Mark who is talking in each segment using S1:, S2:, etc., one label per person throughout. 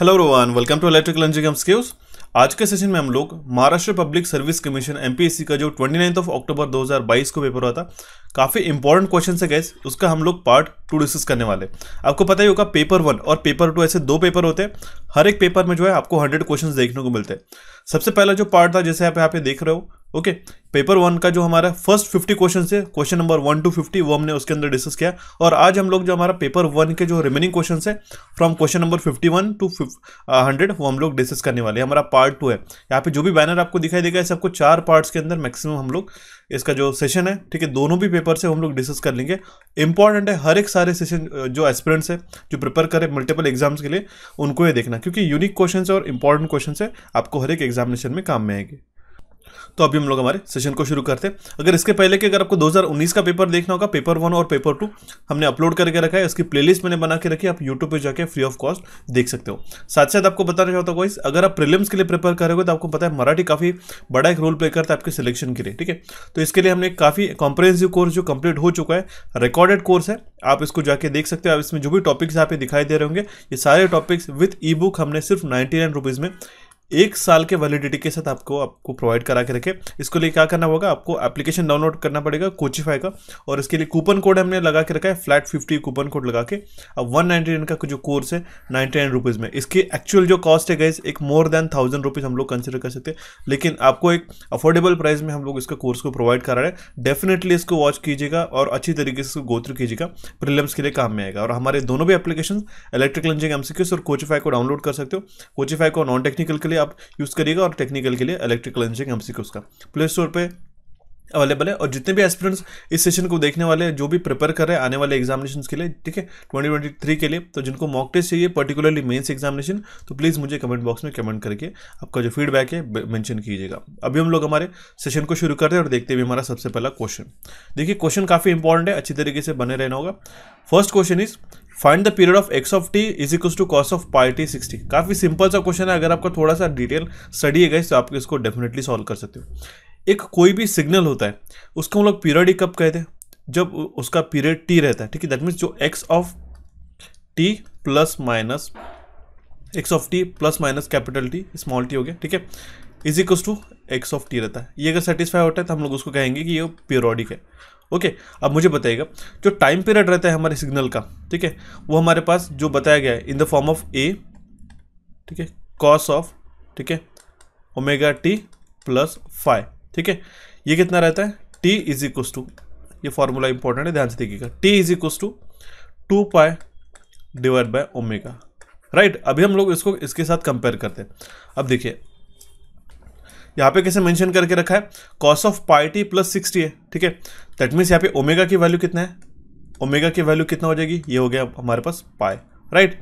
S1: Hello Rohan welcome to electrical engineering skills आज के session में हम लोग Maharashtra public service commission M का जो 29th ऑफ अक्टूबर 2022 को पेपर हुआ था काफ़ी इंपॉर्टेंट क्वेश्चन है गैस उसका हम लोग पार्ट टू डिस्कस करने वाले आपको पता ही होगा पेपर वन और पेपर टू ऐसे दो पेपर होते हैं हर एक पेपर में जो है आपको हंड्रेड क्वेश्चन देखने को मिलते हैं सबसे पहला जो पार्ट था जैसे आप यहाँ पे देख रहे हो ओके पेपर वन का जो हमारा फर्स्ट फिफ्टी क्वेश्चन है question number one to fifty वो हमने उसके अंदर डिस्कस किया और आज हम लोग जो हमारा पेपर वन के जो रिमेनिंग क्वेश्चन है from question number fifty one to hundred वो हम लोग डिस्कस करने वाले हैं हमारा पार्ट टू है यहाँ पे जो भी बैनर आपको दिखाई देगा सबको चार पार्ट्स के अंदर मैक्सिमम हम लोग इसका जो सेशन है ठीक है दोनों भी पेपर से हम लोग डिस्कस कर लेंगे इंपॉर्टेंट है हर एक सारे सेशन uh, जो एस्पिरेंट्स है जो प्रिपेयर करें मल्टीपल एग्जाम्स के लिए उनको ये देखना क्योंकि यूनिक क्वेश्चन और इंपॉर्टेंट क्वेश्चन है आपको हर एक एग्जामिनेशन में काम में आएंगे तो अभी हम लोग हमारे सेशन को शुरू करते हैं अगर इसके पहले कि अगर आपको 2019 का पेपर देखना होगा पेपर वन और पेपर टू हमने अपलोड करके रखा है उसकी प्लेलिस्ट मैंने बना के रखी आप यूट्यूब पे जाके फ्री ऑफ कॉस्ट देख सकते हो साथ साथ आपको बताना चाहता हूँ अगर आप प्रिलिम्स के लिए प्रिपेयर करोगे तो आपको पता है मराठी काफ़ी बड़ा एक रोल प्ले करता है आपके सिलेक्शन के लिए ठीक है तो इसके लिए हमने काफ़ी कॉम्प्रेहेंसिव कोर्स जो कंप्लीट हो चुका है रिकॉर्डेड कोर्स है आप इसको जाके देख सकते हो आप इसमें जो भी टॉपिक्स यहाँ पे दिखाई दे रहे होंगे ये सारे टॉपिक्स विथ ई बुक हमने सिर्फ नाइन्टी नाइन में एक साल के वैलिडिटी के साथ आपको आपको प्रोवाइड करा के रखे इसके लिए क्या करना होगा आपको एप्लीकेशन डाउनलोड करना पड़ेगा कोचिफाई का और इसके लिए कूपन कोड हमने लगा के रखा है फ्लैट फिफ्टी कूपन कोड लगा के अब वन नाइन का जो कोर्स है नाइन्टी नाइन रुपीज़ में इसकी एक्चुअल जो कॉस्ट है गैस एक मोर देन थाउजेंड रुपीज़ हम लोग कंसिडर कर सकते हैं लेकिन आपको एक अफोर्डेबल प्राइस में हम लोग इसका कोर्स को प्रोवाइड करा रहे हैं डेफिनेटली इसको वॉच कीजिएगा और अच्छी तरीके से इसको गोत्र कीजिएगा प्रिलियम्स के लिए काम में आएगा और हमारे दोनों भी एप्लीकेशन इलेक्ट्रिकल इंजिंग एम और कोचिफाई को डाउनलोड कर सकते हो कोचिफाई को नॉन टेक्निकल के लिए लिए आप यूज़ करिएगा और टेक्निकल के लिए इलेक्ट्रिकल इंजीनियरिंग एम सी का प्ले स्टोर पर अवेलेबल है और जितने भी एस्पिरेंट्स इस सेशन को देखने वाले हैं जो भी प्रिपेयर कर रहे हैं आने वाले एग्जामिनेशन के लिए ठीक है 2023 के लिए तो जिनको मॉक टेस्ट चाहिए पर्टिकुलरली मेंस एग्जामिनेशन तो प्लीज़ मुझे कमेंट बॉक्स में कमेंट करके आपका जो फीडबैक है मेंशन कीजिएगा अभी हम लोग हमारे सेशन को शुरू करते हैं और देखते हैं हमारा सबसे पहला क्वेश्चन देखिए क्वेश्चन काफ़ी इंपॉर्टेंट है अच्छी तरीके से बने रहना होगा first question is find the period of x of t is equal to cos of pi t sixty काफ़ी सिंपल सा क्वेश्चन है अगर आपका थोड़ा सा डिटेल स्टडी है तो आप इसको डेफिनेटली सॉल्व कर सकते हो एक कोई भी सिग्नल होता है उसको हम लोग पीरियड ही कब कहते हैं जब उसका पीरियड टी रहता है ठीक है दैट मीन्स जो x of t plus minus x of t plus minus capital t small t हो गया ठीक है is equals to x of t रहता है ये अगर सेटिस्फाई होता है तो हम लोग उसको कहेंगे कि ये पीरियोडिक है ओके अब मुझे बताइएगा जो टाइम पीरियड रहता है हमारे सिग्नल का ठीक है वो हमारे पास जो बताया गया है in the form of a ठीक है कॉस ऑफ ठीक है ओमेगा टी प्लस फाइव ठीक है ये कितना रहता है टी इज इक्वस टू ये फॉर्मूला इंपॉर्टेंट है ध्यान से देखिएगा t is equals to two pi divide by omega right अभी हम लोग इसको इसके साथ कंपेयर करते हैं अब देखिए यहाँ पे कैसे मेंशन करके रखा है cos of party plus sixty है ठीक है दैट मीन्स यहाँ पे ओमेगा की वैल्यू कितना है ओमेगा की वैल्यू कितना हो जाएगी ये हो गया हमारे पास पाए राइट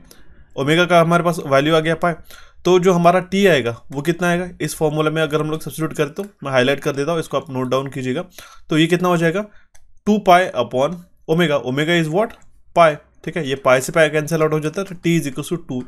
S1: ओमेगा का हमारे पास वैल्यू आ गया पाए तो जो हमारा टी आएगा वो कितना आएगा इस फॉर्मूला में अगर हम लोग सब्सिट्यूट करते तो मैं हाईलाइट कर देता हूँ इसको आप नोट डाउन कीजिएगा तो ये कितना हो जाएगा two pi upon omega omega is what pi ठीक है ये पाए से पाए कैंसिल आउट हो जाता है तो t is equal to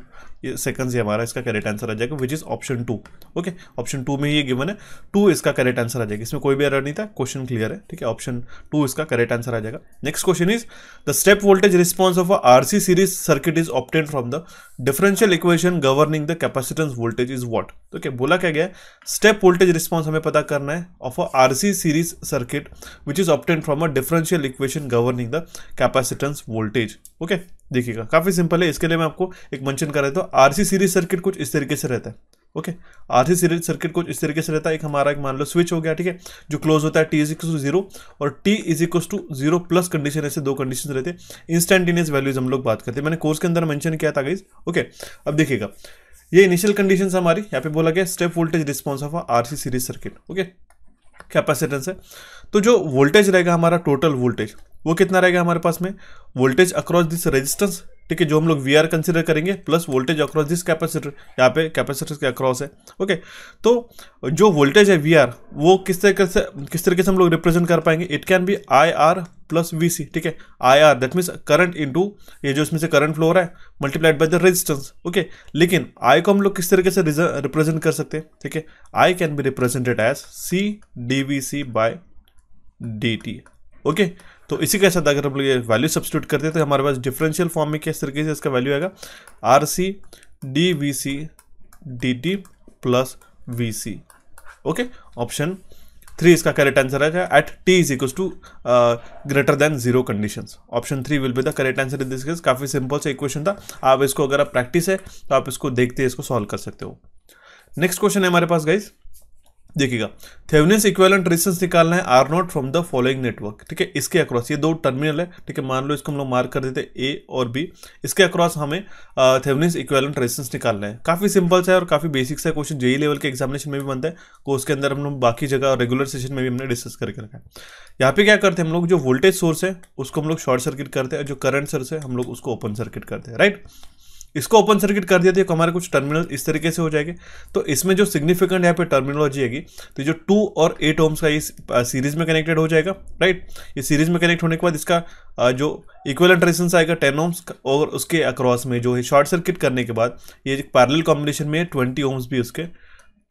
S1: second ये हमारा इसका करेक्ट आंसर आ जाएगा which is option two okay option two में ये गिवन है टू इसका करेक्ट आंसर आ जाएगा इसमें कोई भी एरर नहीं था क्वेश्चन क्लियर है ठीक है ऑप्शन टू इसका करेक्ट आंसर आ जाएगा next question is the step voltage response of R C series circuit is obtain from the differential equation governing the capacitance voltage is what okay बोला क्या गया step voltage response हमें पता करना है of a R C series circuit which is obtain from a differential equation governing the capacitance voltage okay देखिएगा काफी simple है इसके लिए मैं आपको एक मेंशन कर रहा तो आर सी सीरीज सर्किट कुछ इस तरीके से रहता है okay R C series circuit कुछ इस तरीके से रहता है एक हमारा एक मान लो स्विच हो गया ठीक है जो क्लोज होता है t is equals to zero और t is equal to zero plus condition ऐसे दो कंडीशन रहते हैं इंस्टेंटेनियस वैल्यूज हम लोग बात करते हैं मैंने कोर्स के अंदर मैंशन किया था गाइज ओके अब देखिएगा ये इनिशियल कंडीशन हमारी यहाँ पे बोला गया step voltage response of R C series circuit okay capacitance है तो जो वोल्टेज रहेगा हमारा टोटल वोल्टेज वो कितना रहेगा हमारे पास में वोल्टेज अक्रॉस दिस रेजिस्टेंस ठीक है जो हम लोग वी आर कंसिडर करेंगे plus voltage across this capacitor यहाँ पे कैपेसिटर के अक्रॉस है ओके तो जो वोल्टेज है वी आर वो किस तरीके से किस तरीके से हम लोग रिप्रेजेंट कर पाएंगे it can be I R plus V C ठीक है I R that means current to ये जो इसमें से करंट फ्लो रहा है multiplied by the resistance okay लेकिन आई को हम लोग किस तरीके से रिप्रेजेंट कर सकते हैं ठीक है I can be represented as C D V C by D T okay तो इसी के साथ अगर हम लोग ये वैल्यू सब्सिट्यूट करते हैं तो हमारे पास डिफरेंशियल फॉर्म में किस तरीके से इसका वैल्यू आएगा R C D V C D T plus V C okay option three इसका करेक्ट आंसर आ जाए at t is equal to greater than zero condition option three will be the correct answer in this case काफ़ी simple सा equation था आप इसको अगर आप प्रैक्टिस है तो आप इसको देखते इसको सॉल्व कर सकते हो नेक्स्ट क्वेश्चन है हमारे पास गाइज़ देखिएगा थेवनेस इक्वेलेंट रिस्टेंस निकालना है R not from the following network ठीक है इसके अक्रॉस ये दो टर्मिनल है ठीक है मान लो इसको हम लोग मार्क कर देते ए और बी इसके अक्रॉस हमें थेवनेस इक्वेलेंट रिस्टेंस निकालना है काफ़ी सिंपल सा है और काफ़ी बेसिक सा क्वेश्चन जेई लेवल के एग्जामिनेशन में भी बनता है कोर्स के अंदर हम लोग बाकी जगह रेगुलर सेशन में भी हमने डिस्कस करके रखा है यहाँ पे क्या करते हैं हम लोग जो वोल्टेज सोर्स है उसको हम लोग शॉर्ट सर्किट करते हैं और जो करंट सोर्स है हम लोग उसको ओपन सर्किट करते हैं राइट इसको ओपन सर्किट कर दिया तो हमारे कुछ टर्मिनल इस तरीके से हो जाएंगे तो इसमें जो सिग्निफिकेंट यहाँ पे टर्मिनोलॉजी है तो जो टू और एट ओम्स का ये सीरीज में कनेक्टेड हो जाएगा राइट ये सीरीज में कनेक्ट होने के बाद इसका जो इक्वलेंट रेजिस्टेंस आएगा टेन ओम्स और उसके अक्रॉस में जो है शॉर्ट सर्किट करने के बाद ये पैरल कॉम्बिनेशन में ट्वेंटी ओम्स भी उसके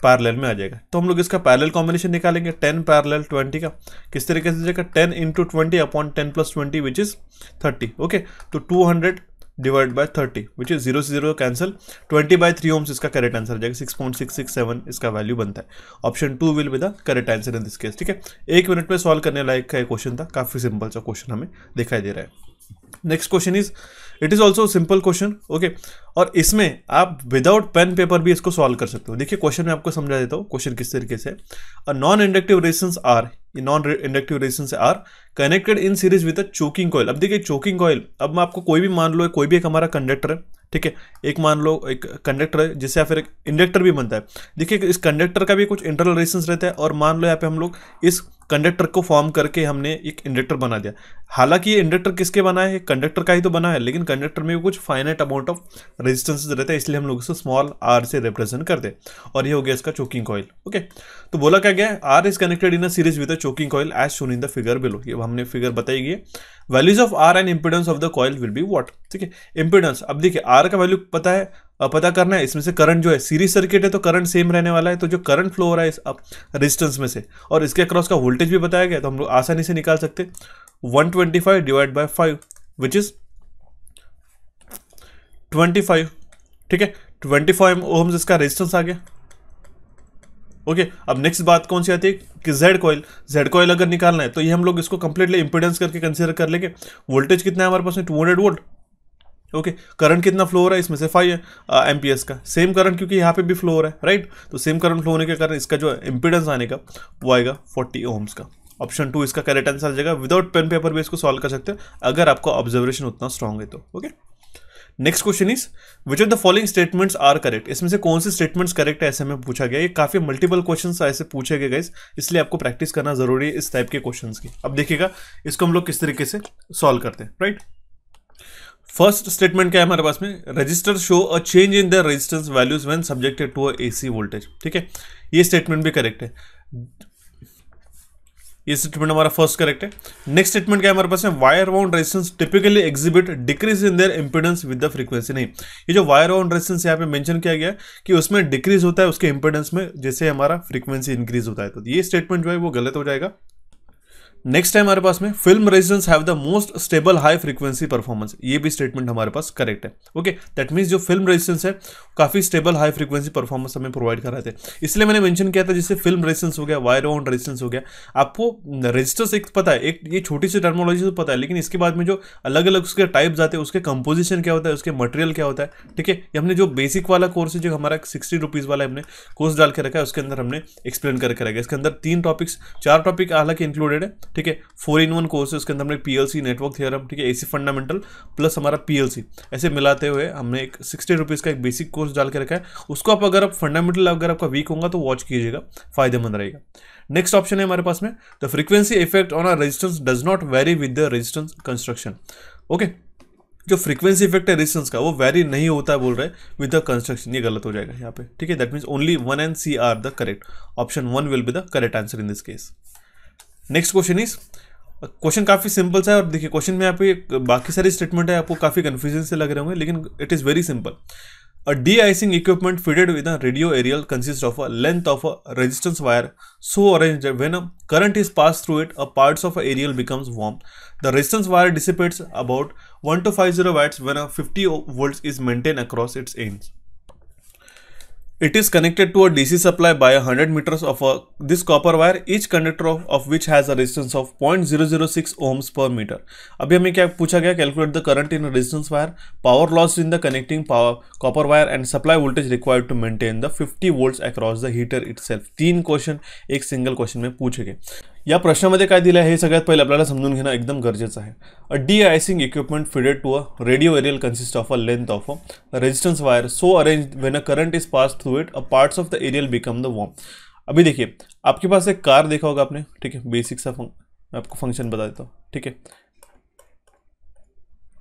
S1: पैरल में आ जाएगा तो हम लोग इसका पैरल कॉम्बिनेशन निकालेंगे टेन पैरल ट्वेंटी का किस तरीके से जाएगा ten into twenty upon ten plus twenty which is thirty okay तो two hundred divide by thirty which is zero से zero cancel twenty by three ohms इसका करेक्ट आंसर जाएगा six point six six seven इसका value बनता है option two will be the correct answer in this case ठीक है एक minute में सॉल्व करने लायक का क्वेश्चन था काफ़ी सिंपल सा क्वेश्चन हमें दिखाई दे रहा है next question is it is also simple question okay और इसमें आप विदाउट पेन पेपर भी इसको सॉल्व कर सकते हो देखिए क्वेश्चन में आपको समझा देता हूँ क्वेश्चन किस तरीके से नॉन इंडक्टिव रेजिस्टेंस आर ये non-inductive resistance R connected in series with a choking coil अब देखिए चोकिंग कॉयल अब मैं आपको कोई भी मान लो कोई भी एक हमारा कंडक्टर है ठीक है एक मान लो एक कंडक्टर है जिससे या फिर एक इंडक्टर भी बनता है देखिए इस कंडक्टर का भी कुछ इंटरनल रेजिस्टेंस रहता है और मान लो यहाँ पे हम लोग इस कंडक्टर को फॉर्म करके हमने एक इंडक्टर बना दिया हालांकि ये इंडक्टर किसके बना है कंडक्टर का ही तो बना है लेकिन कंडक्टर में कुछ फाइनाइट अमाउंट ऑफ रेजिस्टेंस रहता है इसलिए हम लोग इसको स्मॉल आर से रिप्रेजेंट करते हैं और ये हो गया इसका चोकिंग कॉइल ओके तो बोला क्या गया R is connected in a series with a choking coil as shown in the figure below ये हमने फिगर बताई गई है values of R and impedance of the coil will be what ठीक है इम्पिडेंस अब देखिए आर का वैल्यू पता है पता करना है इसमें से करंट जो है सीरीज सर्किट है तो करंट सेम रहने वाला है तो जो करंट फ्लो हो रहा है इस अब रेजिस्टेंस में से और इसके अक्रॉस का वोल्टेज भी बताया गया तो हम लोग आसानी से निकाल सकते one twenty five divide by five which is twenty five ठीक है ट्वेंटी फाइव ओम्स इसका रेजिस्टेंस आ गया ओके okay, अब नेक्स्ट बात कौन सी आती है कि जेड कॉइल जेड कॉयल अगर निकालना है तो ये हम लोग इसको कंप्लीटली इंपीडेंस करके कंसिडर कर लेंगे वोल्टेज कितना है हमारे पास में two hundred volt okay current कितना फ्लो हो रहा है इसमें से फाइव है एम का सेम करंट क्योंकि यहाँ पे भी फ्लो हो रहा है राइट तो सेम करंट फ्लो होने के कारण इसका जो इंपीडेंस आने का वो आएगा फोर्टी ओम्स का ऑप्शन टू इसका करेक्ट आंसर आ जाएगा विदाउट पेन पेपर भी इसको सॉल्व कर सकते हैं अगर आपका ऑब्जर्वेशन उतना स्ट्रांग है तो okay okay? Next question is which of the following statements are correct इसमें से कौन से स्टेटमेंट्स करेक्ट है ऐसे में पूछा गया ये काफी मल्टीपल क्वेश्चन ऐसे पूछे गए गए इसलिए आपको प्रैक्टिस करना जरूरी है इस टाइप के क्वेश्चन की अब देखिएगा इसको हम लोग किस तरीके से सॉल्व करते हैं राइट फर्स्ट स्टेटमेंट क्या है हमारे पास में resistor show a change in the resistors values when subjected to a AC voltage ठीक है ये स्टेटमेंट भी करेक्ट है ये स्टेटमेंट हमारा फर्स्ट करेक्ट है नेक्स्ट स्टेटमेंट क्या हमारे पास है wire wound resistance typically exhibit decrease in their impedance with the frequency नहीं ये जो वायर वाउंड रेजिस्टेंस यहाँ पे मेंशन किया गया कि उसमें डिक्रीज होता है उसके इंपेडेंस में जैसे हमारा फ्रीक्वेंसी इंक्रीज होता है तो ये स्टेटमेंट जो है वो गलत हो जाएगा नेक्स्ट है हमारे पास में film resistors have the most stable high frequency performance ये भी स्टेटमेंट हमारे पास करेक्ट है ओके दैट मीन्स जो फिल्म रेजिडेंस है काफी स्टेबल हाई फ्रीक्वेंसी परफॉर्मेंस हमें प्रोवाइड कर रहे थे इसलिए मैंने मेंशन किया था जैसे फिल्म रेजिडेंस हो गया वायर ऑन रेजिडेंस हो गया आपको रजिस्टर्स एक पता है एक ये छोटी सी टर्मोलॉजी तो पता है लेकिन इसके बाद में जो अलग अलग उसके टाइप आते हैं उसके कंपोजिशन क्या होता है उसके मटेरियल क्या होता है ठीक है ये हमने जो बेसिक वाला कोर्स है जो हमारा सिक्सटी रुपीज़ वाला हमने कोर्स डाल के रखा है उसके अंदर हमने एक्सप्लेन करके रखा है इसके अंदर तीन टॉपिक्स चार टॉपिक हालांकि इंक्लूडेड है ठीक है फोर इन वन कोर्स है उसके अंदर हमने पीएलसी नेटवर्क थे ठीक है एसी फंडामेंटल प्लस हमारा पीएलसी ऐसे मिलाते हुए हमने एक सिक्सटी रुपीज़ का एक बेसिक कोर्स डाल के रखा है उसको आप अगर आप फंडामेंटल अगर आपका वीक होगा तो वॉच कीजिएगा फायदेमंद रहेगा नेक्स्ट ऑप्शन है हमारे पास में the frequency effect on R resistance does not vary with the resistance construction okay जो फ्रीक्वेंसी इफेक्ट है रेजिस्टेंस का वो वेरी नहीं होता है बोल रहे विद द कंस्ट्रक्शन ये गलत हो जाएगा यहाँ पे ठीक है that means only one and C are the correct option one will be the correct answer in this case next question is question काफ़ी सिंपल सा है और देखिए क्वेश्चन में एक बाकी सारी स्टेटमेंट है आपको काफ़ी कन्फ्यूजन से लग रहे होंगे लेकिन it is very simple a de icing equipment fitted with a radio aerial consist of a length of a resistance wire so arrange when a current is pass through it a parts of a aerial becomes warm the resistance wire dissipates about one two five zero watts when a fifty volt is maintain across its ends it is It is connected to a DC supply by 100 meters of a, this copper wire, each of which has which of point zero zero six ohms per metre अभी हमें क्या पूछा गया calculate the current in resistance wire power loss in the connecting power copper wire and supply voltage required to maintain the fifty volts across the heater self तीन क्वेश्चन एक single question में पूछे गए या प्रश्नामध्ये काय दिलं आहे हे सगळ्यात पहिले आपल्याला समजून घेणं एकदम गरजेचं आहे a de icing equipment fitted to a radio aerial consist of a length of a resistance wire so arrange when a current is pass through it a parts of the aerial become the warm अभी देखिए आपके पास एक car देखा होगा आपने ठीक है basic सा फंक मैं आपको फंक्शन बता देता हूँ ठीक है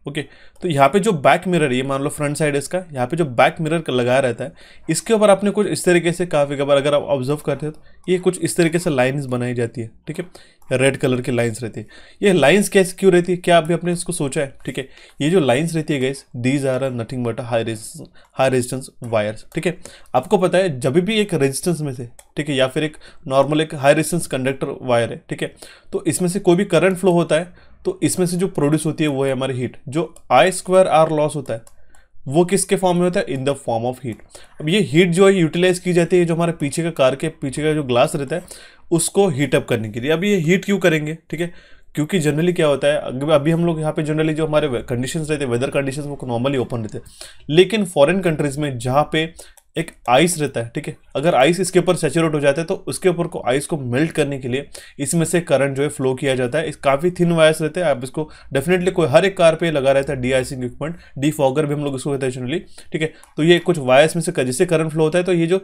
S1: ओके तो यहाँ पे जो बैक मिरर ये मान लो फ्रंट साइड इसका यहाँ पे जो बैक मिरर का लगाया रहता है इसके ऊपर आपने कुछ इस तरीके से काफ़ी कबार अगर आप ऑब्जर्व करते हैं तो ये कुछ इस तरीके से लाइंस बनाई जाती है ठीक है रेड कलर की लाइंस रहती है ये लाइंस कैसे क्यों रहती है क्या अभी आपने इसको सोचा है ठीक है ये जो लाइन्स रहती है गैस these are nothing but high resistance high resistance wires ठीक है आपको पता है जब भी एक रेजिस्टेंस में से ठीक है या फिर एक नॉर्मल एक हाई रेजिस्टेंस कंडक्टर वायर है ठीक है तो इसमें से कोई भी करंट फ्लो होता है तो इसमें से जो प्रोड्यूस होती है वो है हमारी हीट जो आई स्क्वायर आर लॉस होता है वो किसके फॉर्म में होता है in the form of heat अब ये हीट जो है यूटिलाइज की जाती है जो हमारे पीछे का कार के पीछे का जो ग्लास रहता है उसको हीटअप करने के लिए अब ये हीट क्यों करेंगे ठीक है क्योंकि जनरली क्या होता है अभी हम लोग यहाँ पे जनरली जो हमारे कंडीशन रहते हैं वेदर कंडीशन वो नॉर्मली ओपन रहते हैं लेकिन फॉरेन कंट्रीज़ में जहाँ पे एक आइस रहता है ठीक है अगर आइस इसके ऊपर सेचुरेट हो जाता है तो उसके ऊपर को आइस को मेल्ट करने के लिए इसमें से करंट जो है फ्लो किया जाता है इस काफ़ी थिन वायर्स रहते हैं आप इसको डेफिनेटली कोई हर एक कार पे लगा रहता है de icing equipment de fogger भी हम लोग इसको कहते हैं जनरली ठीक है तो ये कुछ वायर्स में से जिससे करंट फ्लो होता है तो ये जो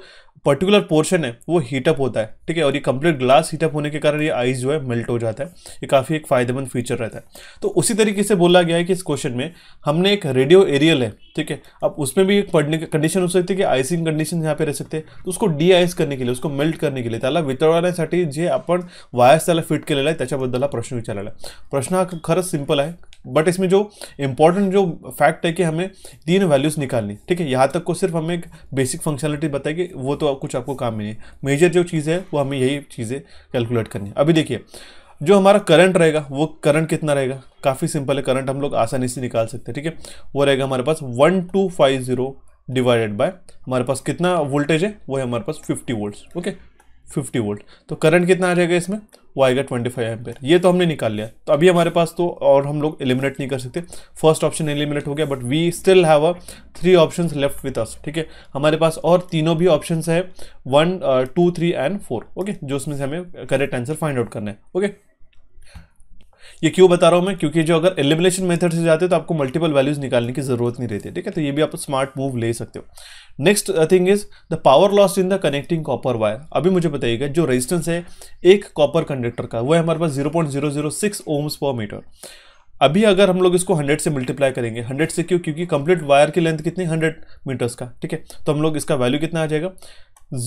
S1: पर्टिकुलर पोर्शन है वो हीटअप होता है ठीक है और ये कंप्लीट ग्लास हीटअप होने के कारण ये आइस जो है मेल्ट हो जाता है ये काफ़ी एक फायदेमंद फीचर रहता है तो उसी तरीके से बोला गया है कि इस क्वेश्चन में हमने एक रेडियो एरियल है ठीक है अब उसमें भी एक कंडीशन हो सकती है कि आइसिंग फ्रीजिंग कंडीशन यहाँ पे रह सकते तो उसको करने के लिए उसको मेल्ट करणे केले त्याला वितळवण्यासाठी जे अपन वायर्स त्याला फिट केलेला आहे त्याच्याबद्दल हा प्रश्न विचार आहे प्रश्न हा खरंच सिंपल है बट इसमें जो इम्पॉर्टेंट जो फैक्ट है कि हमें तीन वैल्यूज़ निकालनी ठीक है यहाँ तक को सिर्फ हमें एक बेसिक फंक्शनलिटी बताई कि वो तो कुछ आपको काम में नहीं मेजर जो चीज़ है वो हमें यही चीज़ें कैलकुलेट करनी है अभी देखिए जो हमारा करंट रहेगा वो करंट कितना रहेगा काफ़ी सिंपल है करंट हम लोग आसानी से निकाल सकते हैं ठीक है वो रहेगा हमारे पास one two five zero divided by हमारे पास कितना वोल्टेज है वो है हमारे पास 50 वोल्ट ओके 50 वोल्ट तो करंट कितना आ जाएगा इसमें वो आएगा 25 फाइव ये तो हमने निकाल लिया तो अभी हमारे पास तो और हम लोग एलिमिनेट नहीं कर सकते फर्स्ट ऑप्शन एलिमिनेट हो गया but we still have a three option left with us ठीक है हमारे पास और तीनों भी ऑप्शन है one two three and four okay जो उसमें से हमें करेक्ट आंसर फाइंड आउट करना है ओके ये क्यों बता रहा हूँ मैं क्योंकि जो अगर एलिमिनेशन मेथड से जाते हो तो आपको मल्टीपल वैल्यूज निकालने की जरूरत नहीं रहती ठीक है तो ये भी आप स्मार्ट मूव ले सकते हो next thing is the power loss in the connecting copper wire अभी मुझे बताइएगा जो रेजिस्टेंस है एक कॉपर कंडक्टर का वो है हमारे पास zero point zero zero six ohms per metre अभी अगर हम लोग इसको 100 से मल्टीप्लाई करेंगे 100 से क्यों क्योंकि कंप्लीट वायर की लेंथ कितनी 100 मीटर्स का ठीक है तो हम लोग इसका वैल्यू कितना आ जाएगा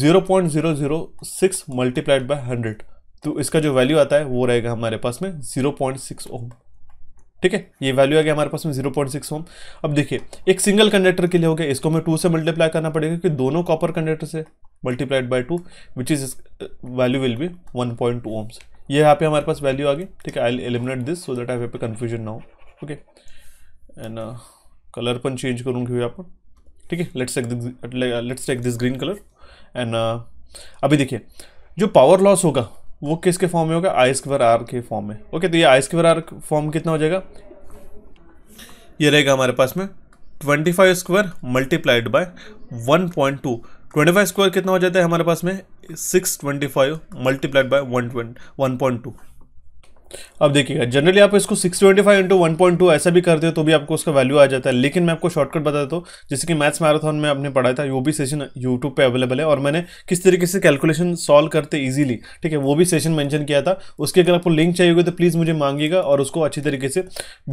S1: 0.006 point zero zero six multiplied by hundred तो इसका जो वैल्यू आता है वो रहेगा हमारे पास में जीरो पॉइंट सिक्स ओम ठीक है ये वैल्यू आ गया हमारे पास में जीरो पॉइंट सिक्स ओम अब देखिए एक सिंगल कंडक्टर के लिए हो गया इसको हमें टू से मल्टीप्लाई करना पड़ेगा क्योंकि दोनों कॉपर कंडक्टर से multiplied by two which is value will be one point two ohms ये यहाँ पे हमारे पास वैल्यू आ गई ठीक है I eliminate this so that I पे कन्फ्यूजन ना हो ओके एंड कलर पण चेंज करूँगी यहाँ पर ठीक है let's take let's take this green colour and अभी देखिए जो पावर लॉस होगा वो किसके फॉर्म में होगा आई स्क्वायर आर के फॉर्म में ओके तो ये आई स्क्वायर आर फॉर्म कितना हो जाएगा ये रहेगा हमारे पास में twenty five square multiplied by one point two twenty five square कितना हो जाता है हमारे पास में six twenty five multiplied by one one point two अब देखिएगा जनरली आप इसको six twenty five into one point two ऐसा भी करते हो तो भी आपको उसका वैल्यू आ जाता है लेकिन मैं आपको शॉर्टकट बता देता हूँ जैसे कि मैथ्स मैराथन में आपने पढ़ाया था वो भी सेशन यूट्यूब पे अवेलेबल है और मैंने किस तरीके से कैलकुलेशन सॉल्व करते इजीली ठीक है वो भी सेशन मैंशन किया था उसके अगर आपको लिंक चाहिए होगी तो प्लीज़ मुझे मांगिएगा और उसको अच्छी तरीके से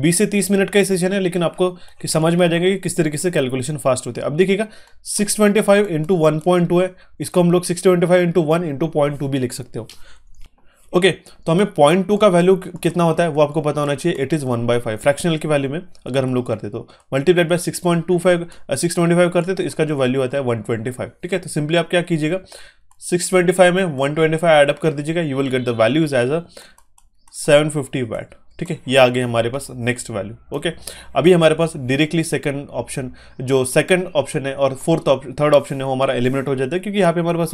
S1: बीस से तीस मिनट का ही सेशन है लेकिन आपको कि समझ में आ जाएगा कि किस तरीके से कैलकुलेशन फास्ट होते हैं अब देखिएगा six twenty five into one point two है इसको हम लोग सिक्स ट्वेंटी फाइव टू भी लिख सकते हो ओके okay, तो हमें पॉइंट टू का वैल्यू कितना होता है वो आपको पता होना चाहिए it is one by five fractional की वैल्यू में अगर हम लोग करते तो multiplied by six point two five six twenty five करते तो इसका जो वैल्यू आता है वन ट्वेंटी फाइव ठीक है तो सिंपली आप क्या कीजिएगा सिक्स ट्वेंटी फाइव में वन ट्वेंटी फाइव एडअप कर दीजिएगा you will get the values as a seven fifty watt ठीक है ये आ गई हमारे पास नेक्स्ट वैल्यू ओके अभी हमारे पास डायरेक्टली सेकंड ऑप्शन जो सेकंड ऑप्शन है और फोर्थ ऑप्शन थर्ड ऑप्शन है वो हमारा एलिमिनेट हो जाता है क्योंकि यहाँ पे हमारे पास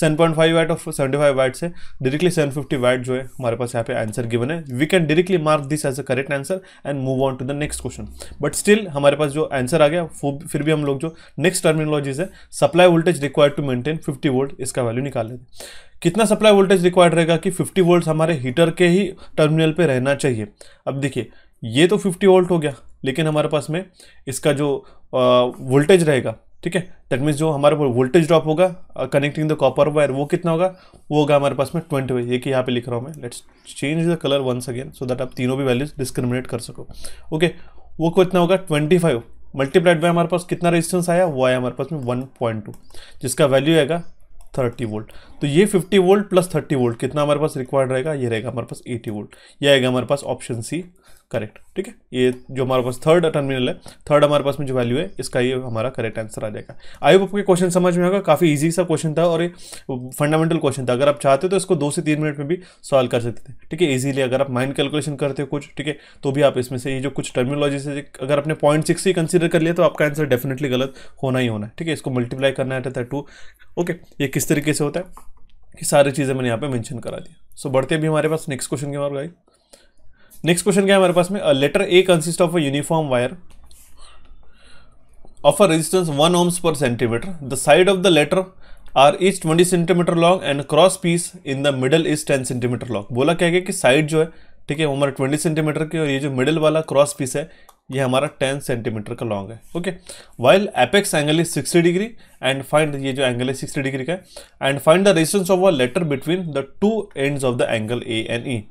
S1: सेवन पॉइंट फाइव वाइट और सेवेंटी फाइव वाइट से डायरेक्टली सेवन फिफ्टी वाइट जो है हमारे पास यहाँ पे आंसर गिवन है we can directly mark this as a correct answer and move on to the next question but still हमारे पास जो आंसर आ गया फिर भी हम लोग जो नेक्स्ट टर्मिनोलॉजीज है supply voltage required to maintain fifty volt इसका वैल्यू निकाल लेते हैं कितना सप्लाई वोल्टेज रिक्वायर्ड रहेगा कि 50 वोल्ट हमारे हीटर के ही टर्मिनल पे रहना चाहिए अब देखिए ये तो 50 वोल्ट हो गया लेकिन हमारे पास में इसका जो वोल्टेज रहेगा ठीक है दैट मीन्स जो हमारे पास वोल्टेज ड्रॉप होगा कनेक्टिंग द कॉपर वायर वो कितना होगा वो होगा हमारे पास में ट्वेंटी ये कि यहाँ पे लिख रहा हूँ मैं let's change the colour once again so that आप तीनों भी वैल्यूज डिस्क्रिमिनेट कर सको ओके वो कितना होगा ट्वेंटी फाइव मल्टीप्लाइड बाय हमारे पास कितना रेजिस्टेंस आया वो आया हमारे पास में वन पॉइंट टू जिसका वैल्यू आएगा थर्टी वोल्ट तो ये fifty volt plus thirty volt कितना हमारे पास रिक्वायर्ड रहेगा ये रहेगा हमारे पास एटी वोल्ट ये आएगा हमारे पास ऑप्शन सी करेक्ट ठीक है ये जो हमारे पास थर्ड टर्मिनल है थर्ड हमारे पास में जो वैल्यू है इसका ये हमारा करेक्ट आंसर आ जाएगा आई होप आपके क्वेश्चन समझ में आएगा काफ़ी ईजी सा क्वेश्चन था और ये फंडामेंटल क्वेश्चन था अगर आप चाहते हो तो इसको दो से तीन मिनट में भी सॉल्व कर सकते थे ठीक है इजीली अगर आप माइंड कैलकुलेशन करते हो कुछ ठीक है तो भी आप इसमें से ये जो कुछ टर्मिनोलॉजी से अगर आपने पॉइंट सिक्स ही कंसिडर कर लिया तो आपका आंसर डेफिनेटली गलत होना ही होना है ठीक है इसको मल्टीप्लाई करना है टू ओके ये किस तरीके से होता है कि सारी चीज़ें मैंने यहाँ पे मैंशन करा दी सो बढ़ते भी हमारे पास नेक्स्ट क्वेश्चन के मार्ग आई नेक्स्ट क्वेश्चन क्या है हमारे पास में letter A consist of a uniform wire of a resistance one ohms per centimetre the side of the letter are is twenty centimetre long and cross piece in the middle is ten centimetre long बोला क्या गया कि side जो है ठीक है हमारा twenty centimetre की और ये जो मिडल वाला क्रॉस पीस है ये हमारा टेन सेंटीमीटर का लॉन्ग है okay while apex angle is sixty degree and find ये जो एंगल है सिक्सटी डिग्री का and find the resistance of a letter between the two end of the angle A and E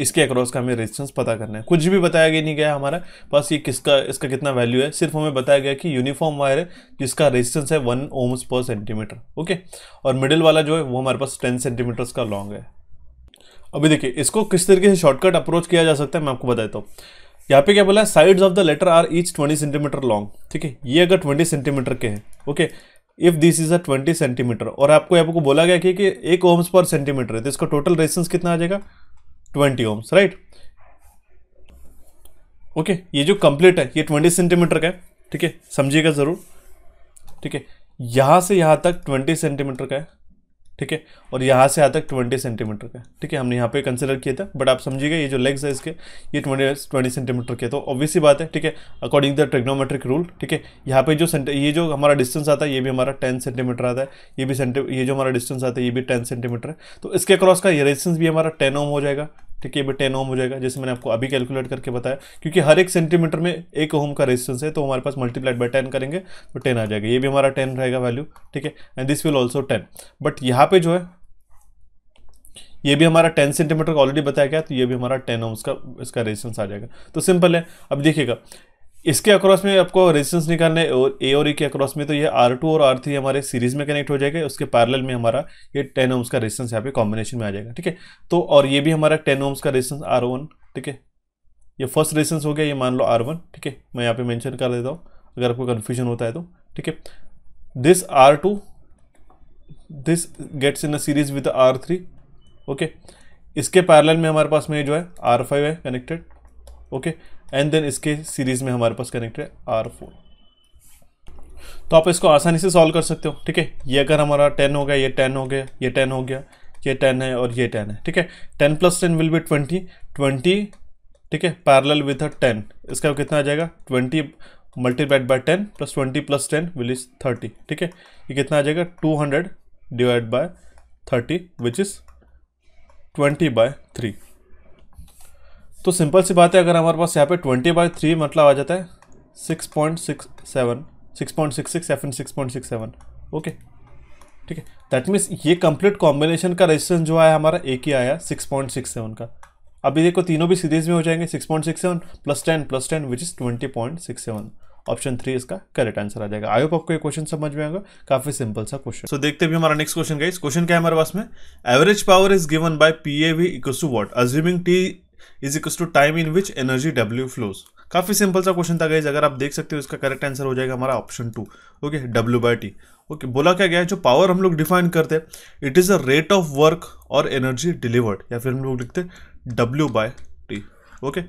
S1: इसके across का हमें resistance पता करना है कुछ भी बताया गया नहीं गया हमारा पास ये किसका इसका कितना वैल्यू है सिर्फ हमें बताया गया कि यूनिफॉर्म वायर है जिसका रेजिस्टेंस है one ohms per centimetre okay और मिडिल वाला जो है वो हमारे पास टेन सेंटीमीटर्स का लॉन्ग है अभी देखिए इसको किस तरीके से शॉर्टकट अप्रोच किया जा सकता है मैं आपको देता हूँ यहाँ पे क्या बोला है sides of the letter are each twenty centimetre long ठीक है ये अगर ट्वेंटी सेंटीमीटर के हैं okay if this is a twenty centimetre और आपको यहाँ को बोला गया कि, कि एक ओम्स पर सेंटीमीटर है तो इसका टोटल रेजिस्टेंस कितना आ जाएगा ट्वेंटी ओम्स राइट ओके ये जो कंप्लीट है ये ट्वेंटी सेंटीमीटर का है ठीक है समझिएगा ज़रूर ठीक है यहाँ से यहाँ तक ट्वेंटी सेंटीमीटर का है ठीक है और यहाँ से आता तक ट्वेंटी सेंटीमीटर का ठीक है हमने यहाँ पे कंसिडर किया था बट आप समझिएगा ये जो लेग्स है इसके ये ट्वेंटी ट्वेंटी सेंटीमीटर के तो ही बात है ठीक है अकॉर्डिंग द ट्रिग्नोमेट्रिक रूल ठीक है यहाँ पे जो ये जो हमारा डिस्टेंस आता है ये भी हमारा टेन सेंटीमीटर आता है ये भी सेंटी ये जो हमारा डिस्टेंस आता है ये भी टेन सेंटीमीटर है तो इसके क्रॉस का ये रेजिस्टेंस भी हमारा टेन ओम हो जाएगा ठीक है टेन ओम हो जाएगा जैसे मैंने आपको अभी कैलकुलेट करके बताया क्योंकि हर एक सेंटीमीटर में एक ओम का रेजिस्टेंस है तो हमारे पास मल्टीप्लाइड बाय टेन करेंगे तो टेन आ जाएगा ये भी हमारा टेन रहेगा वैल्यू ठीक है and this will also ten but यहाँ पे जो है ये भी हमारा 10 सेंटीमीटर का ऑलरेडी बताया गया तो ये भी हमारा 10 ओम्स का इसका रेजिस्टेंस आ जाएगा तो सिंपल है अब देखिएगा इसके अक्रॉस में आपको रेजिस्टेंस निकालने और ए और ई e के अक्रॉस में तो ये आर टू और आर थ्री हमारे सीरीज में कनेक्ट हो जाएगा उसके पैरेलल में हमारा ये टेन ओम्स का रेजिस्टेंस यहाँ पे कॉम्बिनेशन में आ जाएगा ठीक है तो और ये भी हमारा टेन ओम्स का रेजिस्टेंस आर वन ठीक है ये फर्स्ट रेजिस्टेंस हो गया ये मान लो आर वन ठीक है मैं यहाँ पे मैंशन कर देता हूँ अगर आपको कन्फ्यूजन होता है तो ठीक है this R two this gets in a series with R three okay इसके पैरेलल में हमारे पास में जो है आर फाइव है कनेक्टेड ओके एंड देन इसके सीरीज में हमारे पास कनेक्ट है आर फोर तो आप इसको आसानी से सॉल्व कर सकते हो ठीक है ये अगर हमारा टेन हो गया ये टेन हो गया ये टेन हो गया ये टेन है और ये टेन है ठीक है ten plus ten will be twenty twenty ठीक है पैरल विथ अ टेन इसका कितना आ जाएगा twenty multiplied by ten plus twenty plus ten will is thirty ठीक है ये कितना आ जाएगा two hundred divide by thirty which is twenty by three तो सिंपल सी बात है अगर हमारे पास यहाँ पे ट्वेंटी बाई थ्री मतलब आ जाता है six point six seven six point six six F N six point six seven okay ठीक है दैट मीन्स ये कंप्लीट कॉम्बिनेशन का रेजिस्टेंस जो आया हमारा एक ही आया सिक्स पॉइंट सिक्स सेवन का अभी देखो तीनों भी सीरीज में हो जाएंगे six point six seven plus ten plus ten which is twenty point six seven option three इसका करेक्ट आंसर आ जाएगा आई होप आपको ये क्वेश्चन समझ में आएगा काफी सिंपल सा क्वेश्चन सो so, देखते भी हमारा नेक्स्ट क्वेश्चन का क्वेश्चन क्या है हमारे पास में average power is given by P A V equal to what assuming T is equal to time in which energy W flows काफी सिंपल सा क्वेश्चन था गाइज अगर आप देख सकते हो इसका करेक्ट आंसर हो जाएगा हमारा option two okay W by T okay बोला क्या गया है जो पावर हम लोग डिफाइन करते हैं it is a rate of work और एनर्जी डिलीवर्ड या फिर हम लोग लिखते हैं W by T okay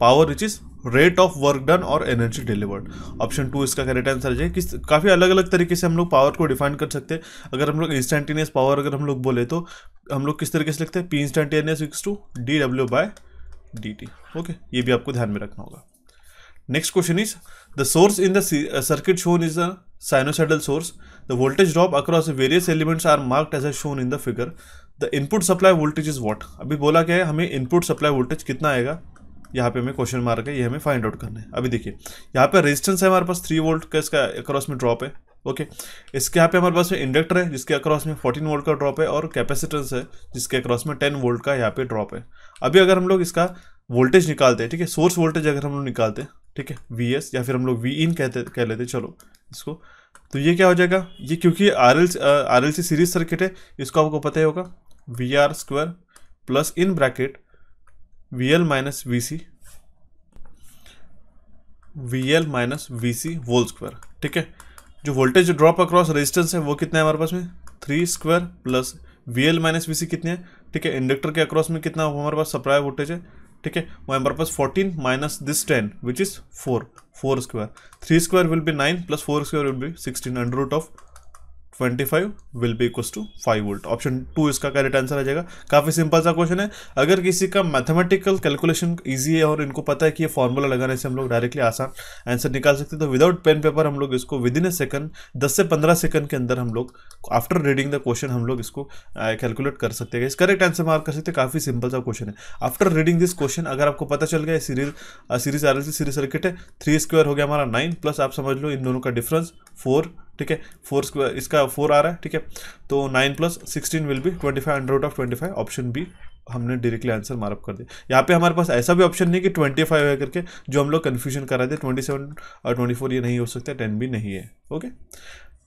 S1: power which is rate of work done और एनर्जी डिलीवर्ड ऑप्शन टू इसका करेक्ट आंसर है किस काफ़ी अलग अलग तरीके से हम लोग पावर को डिफाइन कर सकते हैं अगर हम लोग इंस्टेंटेनियस पावर अगर हम लोग बोले तो हम लोग किस तरीके से लिखते हैं P instantaneous equals to D W by dt okay ye bhi aapko dhyan mein rakhna hoga next question is the source in the circuit shown is a sinusoidal source. The voltage drop across various elements are marked as shown in the figure. The input supply voltage is what? abhi bola kya hai hame input supply voltage kitna aayega यहाँ पे हमें question mark है ये हमें find out करना है अभी देखिए यहाँ पे रेजिस्टेंस है हमारे पास थ्री वोल्ट का इसका अक्रॉस में ड्रॉप है ओके इसके यहाँ पे हमारे पास में इंडक्टर है जिसके अक्रॉस में 14 वोल्ट का ड्रॉप है और कैपेसिटेंस है जिसके अक्रॉस में 10 वोल्ट का यहाँ पे ड्रॉप है अभी अगर हम लोग इसका वोल्टेज निकालते हैं ठीक है सोर्स वोल्टेज अगर हम लोग निकालते हैं ठीक है वी एस या फिर हम लोग वी इन कहते कह लेते चलो इसको तो ये क्या हो जाएगा ये क्योंकि R L R L C series circuit है इसको आपको पता ही होगा V R square plus in bracket V L minus V C V L minus V C whole square ठीक है जो वोल्टेज ड्रॉप अक्रॉस रेजिस्टेंस है वो कितना है हमारे पास में three square plus V L minus V C कितने हैं ठीक है इंडक्टर के अक्रॉस में कितना हमारे पास सप्लाई वोल्टेज है ठीक है वो हमारे पास fourteen minus this ten which is four four square three square will be nine plus four square will be sixteen under root of twenty five will be equal to five volt option two इसका correct answer आ जाएगा काफ़ी simple सा question है अगर किसी का mathematical calculation easy है और इनको पता है कि ये फॉर्मूला लगाने से हम लोग डायरेक्टली आसान आंसर निकाल सकते हैं तो विदाउट पेन पेपर हम लोग इसको विद इन ए सेकंड दस से पंद्रह सेकंड के अंदर हम लोग आफ्टर रीडिंग द क्वेश्चन हम लोग इसको कैलकुलेट कर सकते हैं इस करेक्ट आंसर मार्क कर सकते हैं काफ़ी सिंपल सा क्वेश्चन है आफ्टर रीडिंग दिस क्वेश्चन अगर आपको पता चल गया series series R series circuit है थ्री स्क्वेयर हो गया हमारा नाइन प्लस आप समझ लो इन दोनों का डिफरेंस फोर ठीक है फोर स्क्वायर इसका फोर आ रहा है ठीक है तो nine plus sixteen will be twenty five under root of twenty five option B हमने डायरेक्टली आंसर मार्प कर दिया यहाँ पे हमारे पास ऐसा भी ऑप्शन नहीं कि ट्वेंटी फाइव है करके जो हम लोग कन्फ्यूजन कर रहे थे ट्वेंटी सेवन और ट्वेंटी फोर ये नहीं हो सकता टेन भी नहीं है okay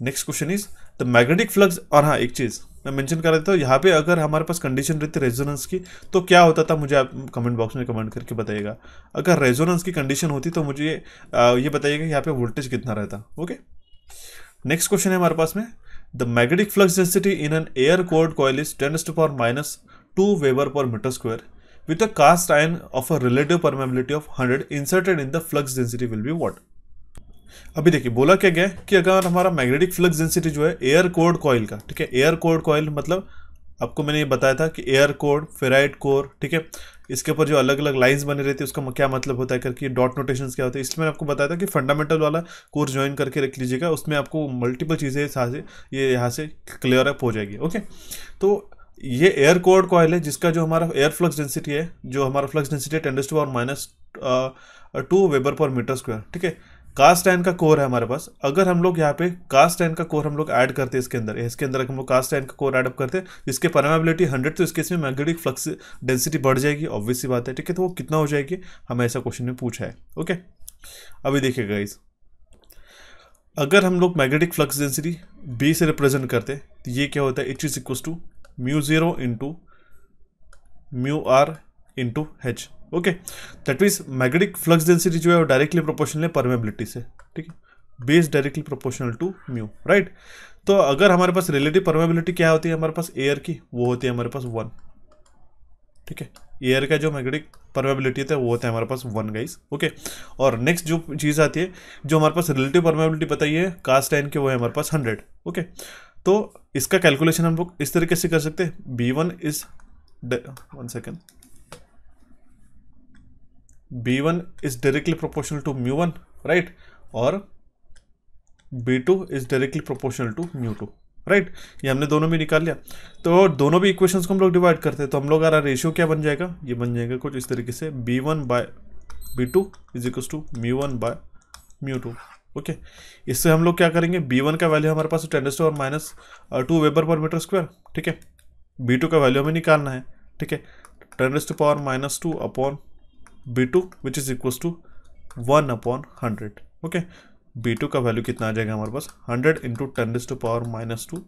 S1: next question is the magnetic flux और हाँ एक चीज़ मैं मेंशन कर देता हूँ यहाँ पे अगर हमारे पास कंडीशन रहती है रेजोनेंस की तो क्या होता था मुझे आप कमेंट बॉक्स में कमेंट करके बताइएगा अगर रेजोनेंस की कंडीशन होती तो मुझे ये बताइएगा यहाँ पे वोल्टेज कितना रहता ओके नेक्स्ट क्वेश्चन है हमारे पास में the magnetic flux density in an air cold coil is ten to power minus two weber per metre square with a cast iron of a relative permeability of hundred inserted in the flux density will be what अभी देखिए बोला क्या गया कि अगर हमारा magnetic flux density जो है एयर कोर्ड कॉयल का ठीक है एयर कोड कॉयल मतलब आपको मैंने ये बताया था कि एयर कोड फेराइट कोर ठीक है इसके ऊपर जो अलग अलग लाइन्स बने रहती है उसका क्या मतलब होता है करके डॉट नोटेशन क्या होते हैं इसलिए मैंने आपको बताया था कि फंडामेंटल वाला कोर्स ज्वाइन करके रख लीजिएगा उसमें आपको मल्टीपल चीज़ें से ये यहाँ से क्लियर अप हो जाएगी ओके तो ये एयर कोर्ड कॉयल है जिसका जो हमारा एयर फ्लक्स डेंसिटी है जो हमारा फ्लक्स डेंसिटी है टेंडेस टू और minus two weber per metre square ठीक है कास्ट आयन का कोर है हमारे पास अगर हम लोग यहाँ पे कास्ट आयन का कोर हम लोग ऐड करते हैं इसके अंदर इसके अंदर हम लोग कास्ट आयन का कोर ऐडअप करते हैं जिसके परमाबिलिटी हंड्रेड तो इसके इसमें मैग्नेटिक फ्लक्स डेंसिटी बढ़ जाएगी ऑब्वियसली बात है ठीक है तो वो कितना हो जाएगी हमें ऐसा क्वेश्चन में पूछा है ओके अभी देखिएगा इस अगर हम लोग मैग्नेटिक फ्लक्स डेंसिटी बी से रिप्रेजेंट करते तो ये क्या होता है which is equal to mu zero into mu R into H okay that means magnetic flux density जो है वो डायरेक्टली प्रोपोर्शनल है परमेबिलिटी से ठीक है B's directly proportional to mu right तो अगर हमारे पास रिलेटिव परमेबिलिटी क्या होती है हमारे पास एयर की वो होती है हमारे पास वन ठीक है एयर का जो मैग्नेटिक परमेबिलिटी होता है वो होता है हमारे पास वन गाइस ओके और नेक्स्ट जो चीज़ आती है जो हमारे पास रिलेटिव परमेबिलिटी बताइए कास्ट आयन के वो है हमारे पास हंड्रेड ओके तो इसका कैलकुलेशन हम लोग इस तरीके से कर सकते हैं B one is one second b1 is directly proportional to mu1 right और b2 is directly proportional to mu2 right right? ये हमने दोनों में निकाल लिया तो दोनों भी इक्वेशंस को हम लोग डिवाइड करते हैं तो हम लोग आ रहा रेशियो क्या बन जाएगा ये बन जाएगा कुछ इस तरीके से B one by B two is equals to mu one by mu two okay इससे हम लोग क्या करेंगे बी वन का वैल्यू हमारे पास टेन और minus two weber per metre square ठीक है बी टू का वैल्यू हमें निकालना है ठीक है ten to power minus two upon b2 which is equal to one upon hundred okay B two का वैल्यू कितना आ जाएगा हमारे पास hundred into raised to power minus two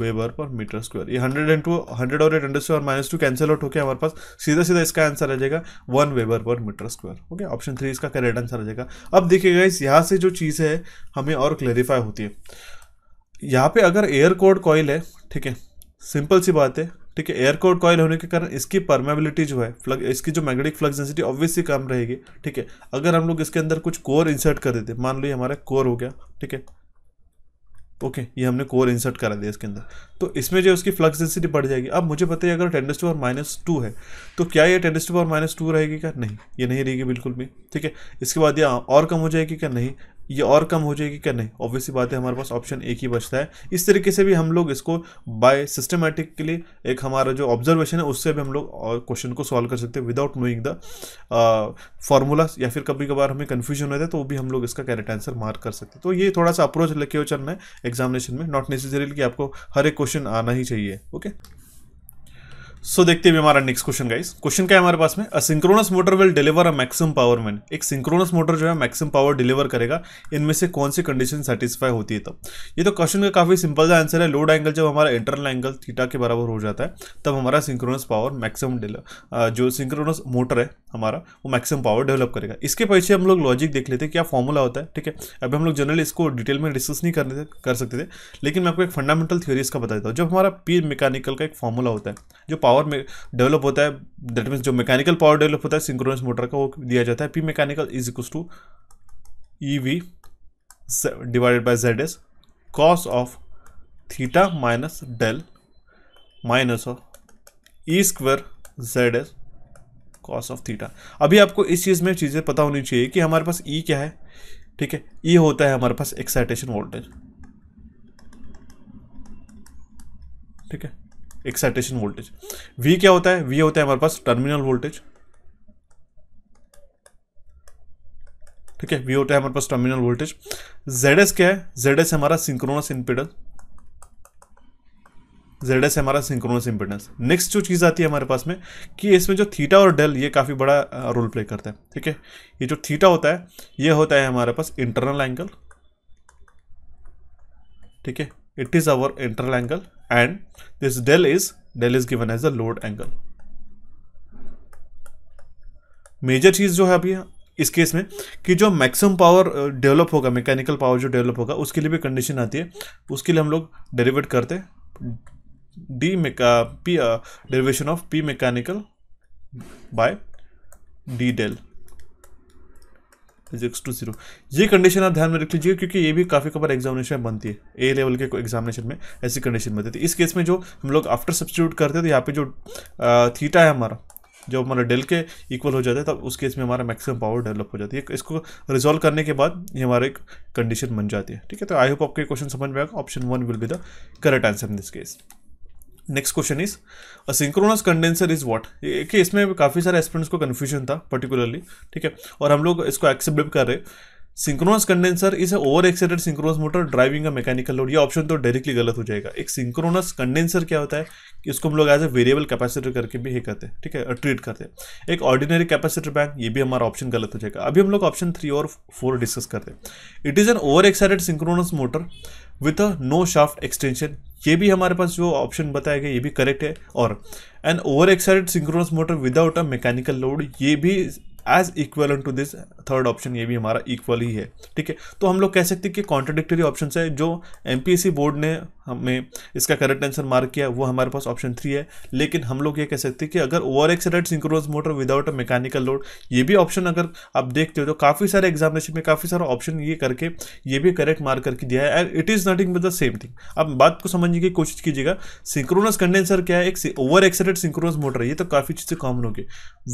S1: weber per metre square ये हंड्रेड इंटू हंड्रेड और ten square minus two cancel out होकर हमारे पास सीधा सीधा इसका आंसर आ जाएगा one weber per metre square okay option three इसका करेक्ट आंसर आ जाएगा अब देखिएगा इस यहाँ से जो चीज़ है हमें और क्लेरिफाई होती है यहाँ पे अगर एयर कोड कॉइल है ठीक है सिंपल सी बात है ठीक है एयर कोड कॉयल होने के कारण इसकी परमेबिलिटी जो है फ्लग इसकी जो मैग्नेटिक फ्लक्स डेंसिटी ऑब्वियसली कम रहेगी ठीक है अगर हम लोग इसके अंदर कुछ कोर इंसर्ट कर देते मान लो ये हमारा कोर हो गया ठीक है ओके ये हमने कोर इंसर्ट करा दिया इसके अंदर तो इसमें जो उसकी फ्लक्स डेंसिटी बढ़ जाएगी अब मुझे पता है अगर टू और माइनस टू है तो क्या ये टू और माइनस टू रहेगी क्या नहीं ये नहीं रहेगी बिल्कुल भी ठीक है इसके बाद ये और कम हो जाएगी क्या नहीं ये और कम हो जाएगी क्या नहीं ऑब्वियसली बात है हमारे पास ऑप्शन एक ही बचता है इस तरीके से भी हम लोग इसको बाय सिस्टमेटिकली एक हमारा जो ऑब्जर्वेशन है उससे भी हम लोग क्वेश्चन को सॉल्व कर सकते हैं विदाउट नोइंग द फॉर्मूला या फिर कभी कभार हमें कन्फ्यूजन होता है तो वो भी हम लोग इसका कैरेक्ट आंसर मार्क कर सकते हैं तो ये थोड़ा सा अप्रोच लेके चलना है एग्जामिनेशन में नॉट नेसेसरी कि आपको हर एक क्वेश्चन आना ही चाहिए ओके सो देखते हैं हमारा नेक्स्ट क्वेश्चन गाइस क्वेश्चन क्या है हमारे पास में asynchronous motor will deliver a maximum power main एक सिंक्रोनस मोटर जो है मैक्सिमम पावर डिलीवर करेगा इनमें से कौन सी कंडीशन सेटिस्फाई होती है तब ये तो क्वेश्चन का काफी सिंपल सा आंसर है लोड एंगल जब हमारा इंटरनल एंगल थीटा के बराबर हो जाता है तब हमारा सिंक्रोनस पावर मैक्सिमम जो सिंक्रोनस मोटर है हमारा वो मैक्सिमम पावर डेवलप करेगा इसके पीछे हम लोग लॉजिक देख लेते हैं क्या फॉर्मूला होता है ठीक है अभी हम लोग जनरली इसको डिटेल में डिस्कस नहीं करने कर सकते थे लेकिन मैं आपको एक फंडामेंटल थ्योरी इसका बता देता हूँ जब हमारा पी मैकेनिकल का एक फॉर्मूला होता है जो पावर में डेवलप होता है दैट मीन्स जो मैकेनिकल पावर डेवलप होता है सिंक्रोनस मोटर का वो दिया जाता है P mechanical is equal to E V divided by Z S cos of theta minus del minus of E square Z S cos of theta अभी आपको इस चीज़ में चीज़ें पता होनी चाहिए कि हमारे पास ई e क्या है ठीक है ई e होता है हमारे पास एक्साइटेशन वोल्टेज ठीक है एक्साइटेशन वोल्टेज वी क्या होता है वी होता है हमारे पास टर्मिनल वोल्टेज ठीक है वी होता है हमारे पास टर्मिनल वोल्टेज जेड एस क्या है जेड एस हमारा सिंक्रोनस इंपीडेंस जेड एस हमारा सिंक्रोनस इंपीडेंस नेक्स्ट जो चीज़ आती है हमारे पास में कि इसमें जो थीटा और डेल ये काफ़ी बड़ा रोल प्ले करता है ठीक है ये जो थीटा होता है ये होता है हमारे पास इंटरनल एंगल ठीक है it is our internal angle and this del is del is given as the load angle major चीज़ जो है अभी इस केस में कि जो मैक्सिमम पावर डेवलप होगा मैकेनिकल पावर जो डेवलप होगा उसके लिए भी कंडीशन आती है उसके लिए हम लोग डेरिवेट करते हैं D mech P derivation of P mechanical by D del is equals to zero ये कंडीशन आप ध्यान में रख लीजिए क्योंकि ये भी काफ़ी कबार एग्जामिनेशन में बनती है ए लेवल के एग्जामिनेशन में ऐसी कंडीशन बनती थी इस केस में जो हम लोग आफ्टर सब्सिट्यूट करते हैं तो यहाँ पे जो थीटा है हमारा जो हमारा डेल के इक्वल हो जाता है तब उस केस में हमारा मैक्सिमम पावर डेवलप हो जाती है इसको रिजोल्व करने के बाद ये हमारा एक कंडीशन बन जाती है ठीक है तो आई होप आपको क्वेश्चन समझ में आएगा option one will be the correct answer in this case next question is synchronous condenser is what कि इसमें काफ़ी सारे एस्पेंट्स को कन्फ्यूजन था पर्टिकुलरली ठीक है और हम लोग इसको एक्सेप्ट कर रहे synchronous condenser is over excited synchronous motor driving a mechanical load ये ऑप्शन तो डायरेक्टली गलत हो जाएगा एक सिंक्रोनस कंडेंसर क्या होता है कि इसको हम लोग एज ए वेरिएबल कैपेसिटर करके भी ये करते हैं ठीक है ट्रीट करते हैं एक ऑर्डिनरी कैपेसिटर बैंक ये भी हमारा ऑप्शन गलत हो जाएगा अभी हम लोग ऑप्शन थ्री और फोर डिस्कस करते हैं it is an over excited synchronous motor with a no shaft extension ये भी हमारे पास जो ऑप्शन बताया गया ये भी करेक्ट है और an over excited synchronous motor without a mechanical load ये भी as equal to this third option ये भी हमारा इक्वल ही है ठीक है तो हम लोग कह सकते हैं कि कॉन्ट्रोडिक्टरी ऑप्शन है जो एम बोर्ड ने हमें इसका करेक्ट आंसर मार्क किया वो हमारे पास ऑप्शन थ्री है लेकिन हम लोग ये कह सकते हैं कि अगर over excited synchronous motor without a mechanical load ये भी ऑप्शन अगर आप देखते हो तो काफ़ी सारे एग्जामिनेशन में काफ़ी सारा ऑप्शन ये करके ये भी करेक्ट मार्क करके दिया है and it is nothing with the same thing आप बात को समझने की कोशिश कीजिएगा सिंक्रोनस कंडेंसर क्या है एक ओवर एक्सरेट सिंक्रोनस मोटर ये तो काफ़ी चीज़ें कॉमन होगी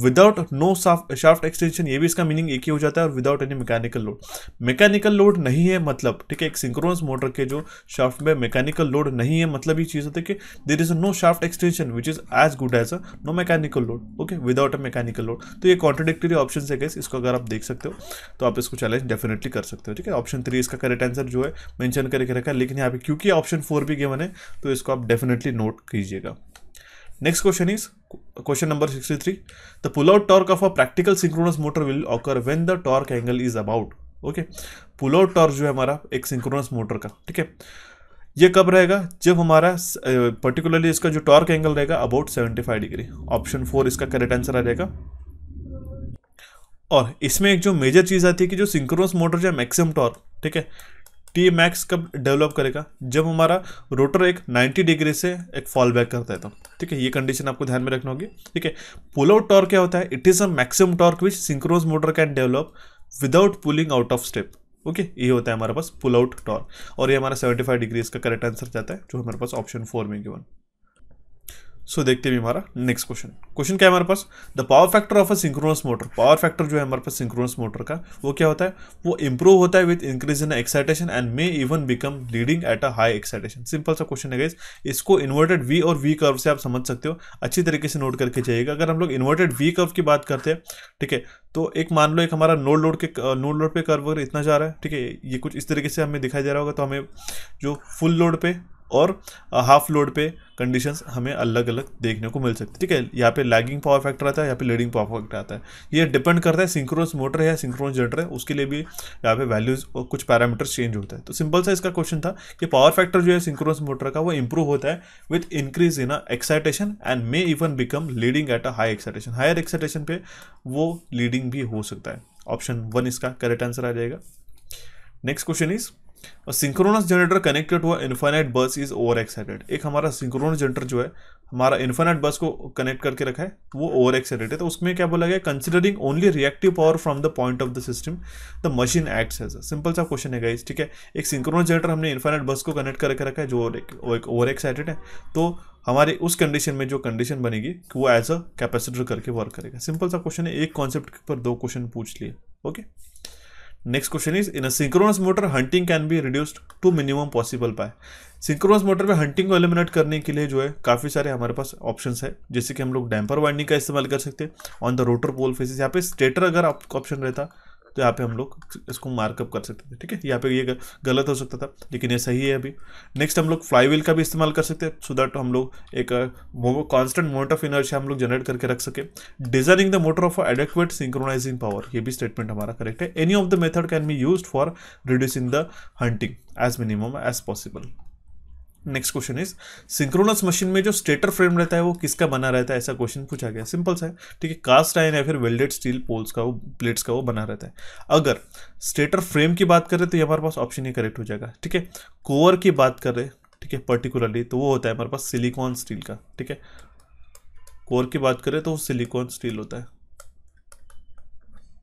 S1: विदाउट नो शाफ्ट एक्सटेंशन ये भी इसका मीनिंग एक ही हो जाता है और without any mechanical load mechanical load नहीं है मतलब ठीक है एक सिंक्रोनस मोटर के जो शाफ्ट में मैकेनिकल मैकेनिकल लोड नहीं है मतलब ये चीज़ होती है कि there is no shaft extension which is as good as a no mechanical load okay without a mechanical load तो ये कॉन्ट्रोडिक्टरी ऑप्शन है गैस इसको अगर आप देख सकते हो तो आप इसको चैलेंज डेफिनेटली कर सकते हो ठीक है ऑप्शन थ्री इसका करेक्ट आंसर जो है मैंशन करके रखा है लेकिन यहाँ पे क्योंकि ऑप्शन फोर भी गेवन है तो इसको आप डेफिनेटली नोट कीजिएगा next question is question number 63. The pull out torque of a practical synchronous motor will occur when the torque angle is about okay pull out torque जो है हमारा एक सिंक्रोनस मोटर का ठीक है ये कब रहेगा जब हमारा पर्टिकुलरली इसका जो टॉर्क एंगल रहेगा अबाउट 75 डिग्री ऑप्शन फोर इसका करेक्ट आंसर आ जाएगा और इसमें एक जो मेजर चीज़ आती है कि जो सिंक्रोनस मोटर जो मैक्सिमम टॉर्क ठीक है टी मैक्स कब डेवलप करेगा जब हमारा रोटर एक 90 डिग्री से एक फॉल बैक करता है तो ठीक है ये कंडीशन आपको ध्यान में रखना होगी ठीक है पुल आउट टॉर्क क्या होता है it is a maximum torque which synchronous motor can develop without pulling out of step okay ये होता है हमारे पास पुल आउट टॉर और ये हमारा 75 डिग्री इसका करेक्ट आंसर जाता है जो हमारे पास ऑप्शन फोर में गिवन सो so, देखते हैं हमारा नेक्स्ट क्वेश्चन क्वेश्चन क्या है हमारे पास the power factor of a synchronous motor power factor जो है हमारे पास सिंक्रोनस मोटर का वो क्या होता है वो इंप्रूव होता है with increase in excitation and may even become leading at a high excitation simple सा क्वेश्चन है गाइस इसको इन्वर्टेड वी और वी कर्व से आप समझ सकते हो अच्छी तरीके से नोट करके जाइएगा अगर हम लोग इन्वर्टेड वी कर्व की बात करते हैं ठीक है तो एक मान लो एक हमारा नोड लोड के नोड लोड पे कर्व अगर इतना जा रहा है ठीक है ये कुछ इस तरीके से हमें दिखाई दे रहा होगा तो हमें जो फुल लोड पे और हाफ लोड पे कंडीशंस हमें अलग अलग देखने को मिल सकती है ठीक है यहाँ पे लैगिंग पावर फैक्टर आता है यहाँ पे लीडिंग पावर फैक्टर आता है ये डिपेंड करता है सिंक्रोनस मोटर है सिंक्रोनस जनरेटर है उसके लिए भी यहाँ पे वैल्यूज और कुछ पैरामीटर्स तो चेंज होता है तो सिंपल सा इसका क्वेश्चन था कि पावर फैक्टर जो है सिंक्रोनस मोटर का वो इंप्रूव होता है with increase in excitation and may even become leading at a high excitation higher excitation पे वो लीडिंग भी हो सकता है ऑप्शन वन इसका करेक्ट आंसर आ जाएगा नेक्स्ट क्वेश्चन इज़ और सिंक्रोनस जनरेटर कनेक्टेड हुआ infinite bus is over excited एक हमारा सिंक्रोनस जनरेटर जो है हमारा इन्फाइनाइट बस को कनेक्ट करके रखा है तो वो ओवर एक्साइटेड है तो उसमें क्या बोला गया considering only reactive power from the point of the system the machine acts as simple सा क्वेश्चन है गाइज ठीक है एक सिंक्रोनस जनरेटर हमने इन्फाइनाइट बस को कनेक्ट करके रखा है जो एक ओवर एक्साइटेड है तो हमारे उस कंडीशन में जो कंडीशन बनेगी कि वो एज अ कैपेसिटर करके वर्क करेगा सिंपल सा क्वेश्चन है एक कॉन्सेप्ट पर दो क्वेश्चन पूछ लिए okay next question is in a synchronous motor hunting can be reduced to minimum possible पाए सिंक्रोनस मोटर में हंटिंग को एलिमिनेट करने के लिए जो है काफ़ी सारे हमारे पास ऑप्शन है जैसे कि हम लोग डैम्पर वाइंडिंग का इस्तेमाल कर सकते हैं on the rotor pole faces यहाँ पे स्टेटर अगर आपका ऑप्शन रहता तो यहाँ पे हम लोग इसको मार्कअप कर सकते थे ठीक है यहाँ पे ये गलत हो सकता था लेकिन ये सही है अभी नेक्स्ट हम लोग फ्लाईवील का भी इस्तेमाल कर सकते हैं सो दैट हम लोग एक कॉन्स्टेंट मोमेंट ऑफ इनर्जी हम लोग जनरेट करके रख सके designing the motor of adequate synchronizing power ये भी स्टेटमेंट हमारा करेक्ट है any of the method can be use for reducing the hunting as minimum as possible next question is synchronous machine में जो स्टेटर फ्रेम रहता है वो किसका बना रहता है ऐसा क्वेश्चन पूछा गया सिंपल सा है ठीक है कास्ट आयन या फिर वेल्डेड स्टील पोल्स का वो प्लेट्स का वो बना रहता है अगर स्टेटर फ्रेम की बात करें तो ये हमारे पास ऑप्शन ही करेक्ट हो जाएगा ठीक है कोवर की बात करें ठीक है पर्टिकुलरली तो वो होता है हमारे पास सिलिकॉन स्टील का ठीक है कोर की बात करें तो वो सिलिकॉन स्टील होता है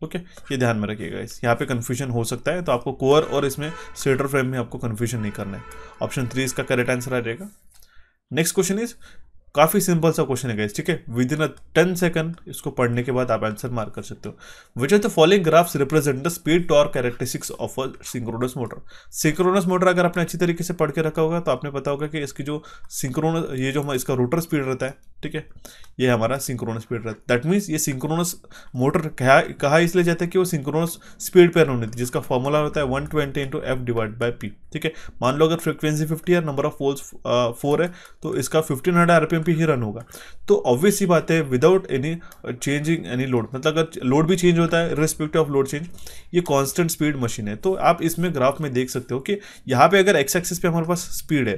S1: ओके okay, ये ध्यान में रखिएगा इस यहाँ पे कन्फ्यूजन हो सकता है तो आपको कोर और इसमें सेटर फ्रेम में आपको कन्फ्यूजन नहीं करना है ऑप्शन थ्री इसका करेक्ट आंसर आ जाएगा नेक्स्ट क्वेश्चन इज काफ़ी सिंपल सा क्वेश्चन है ठीक है within a ten second इसको पढ़ने के बाद आप आंसर मार्क कर सकते हो which are the following graphs represent the speed torque characteristics of a synchronous motor synchronous motor अगर आपने अच्छी तरीके से पढ़ के रखा होगा तो आपने पता होगा कि इसकी जो सिंक्रोनस ये जो हमारा इसका रोटर स्पीड रहता है ठीक है ये हमारा सिंक्रोनस स्पीड रहता है दैट मीन्स ये सिंक्रोनस मोटर कहा कहा इसलिए जाता है कि वो सिंक्रोनस स्पीड पर होने थी जिसका फॉर्मूला होता है one twenty into F divide by P ठीक है मान लो अगर फ्रिक्वेंसी फिफ्टी है नंबर ऑफ फोल्स फोर है तो इसका फिफ्टीन हंड्रेड आरपीएम पे ही रन होगा तो ऑब्वियस ही बात है without any changing any load मतलब अगर लोड भी चेंज होता है रिस्पेक्ट ऑफ लोड चेंज ये कांस्टेंट स्पीड मशीन है तो आप इसमें ग्राफ में देख सकते हो कि यहाँ पे अगर एक्स एक्सिस पे हमारे पास स्पीड है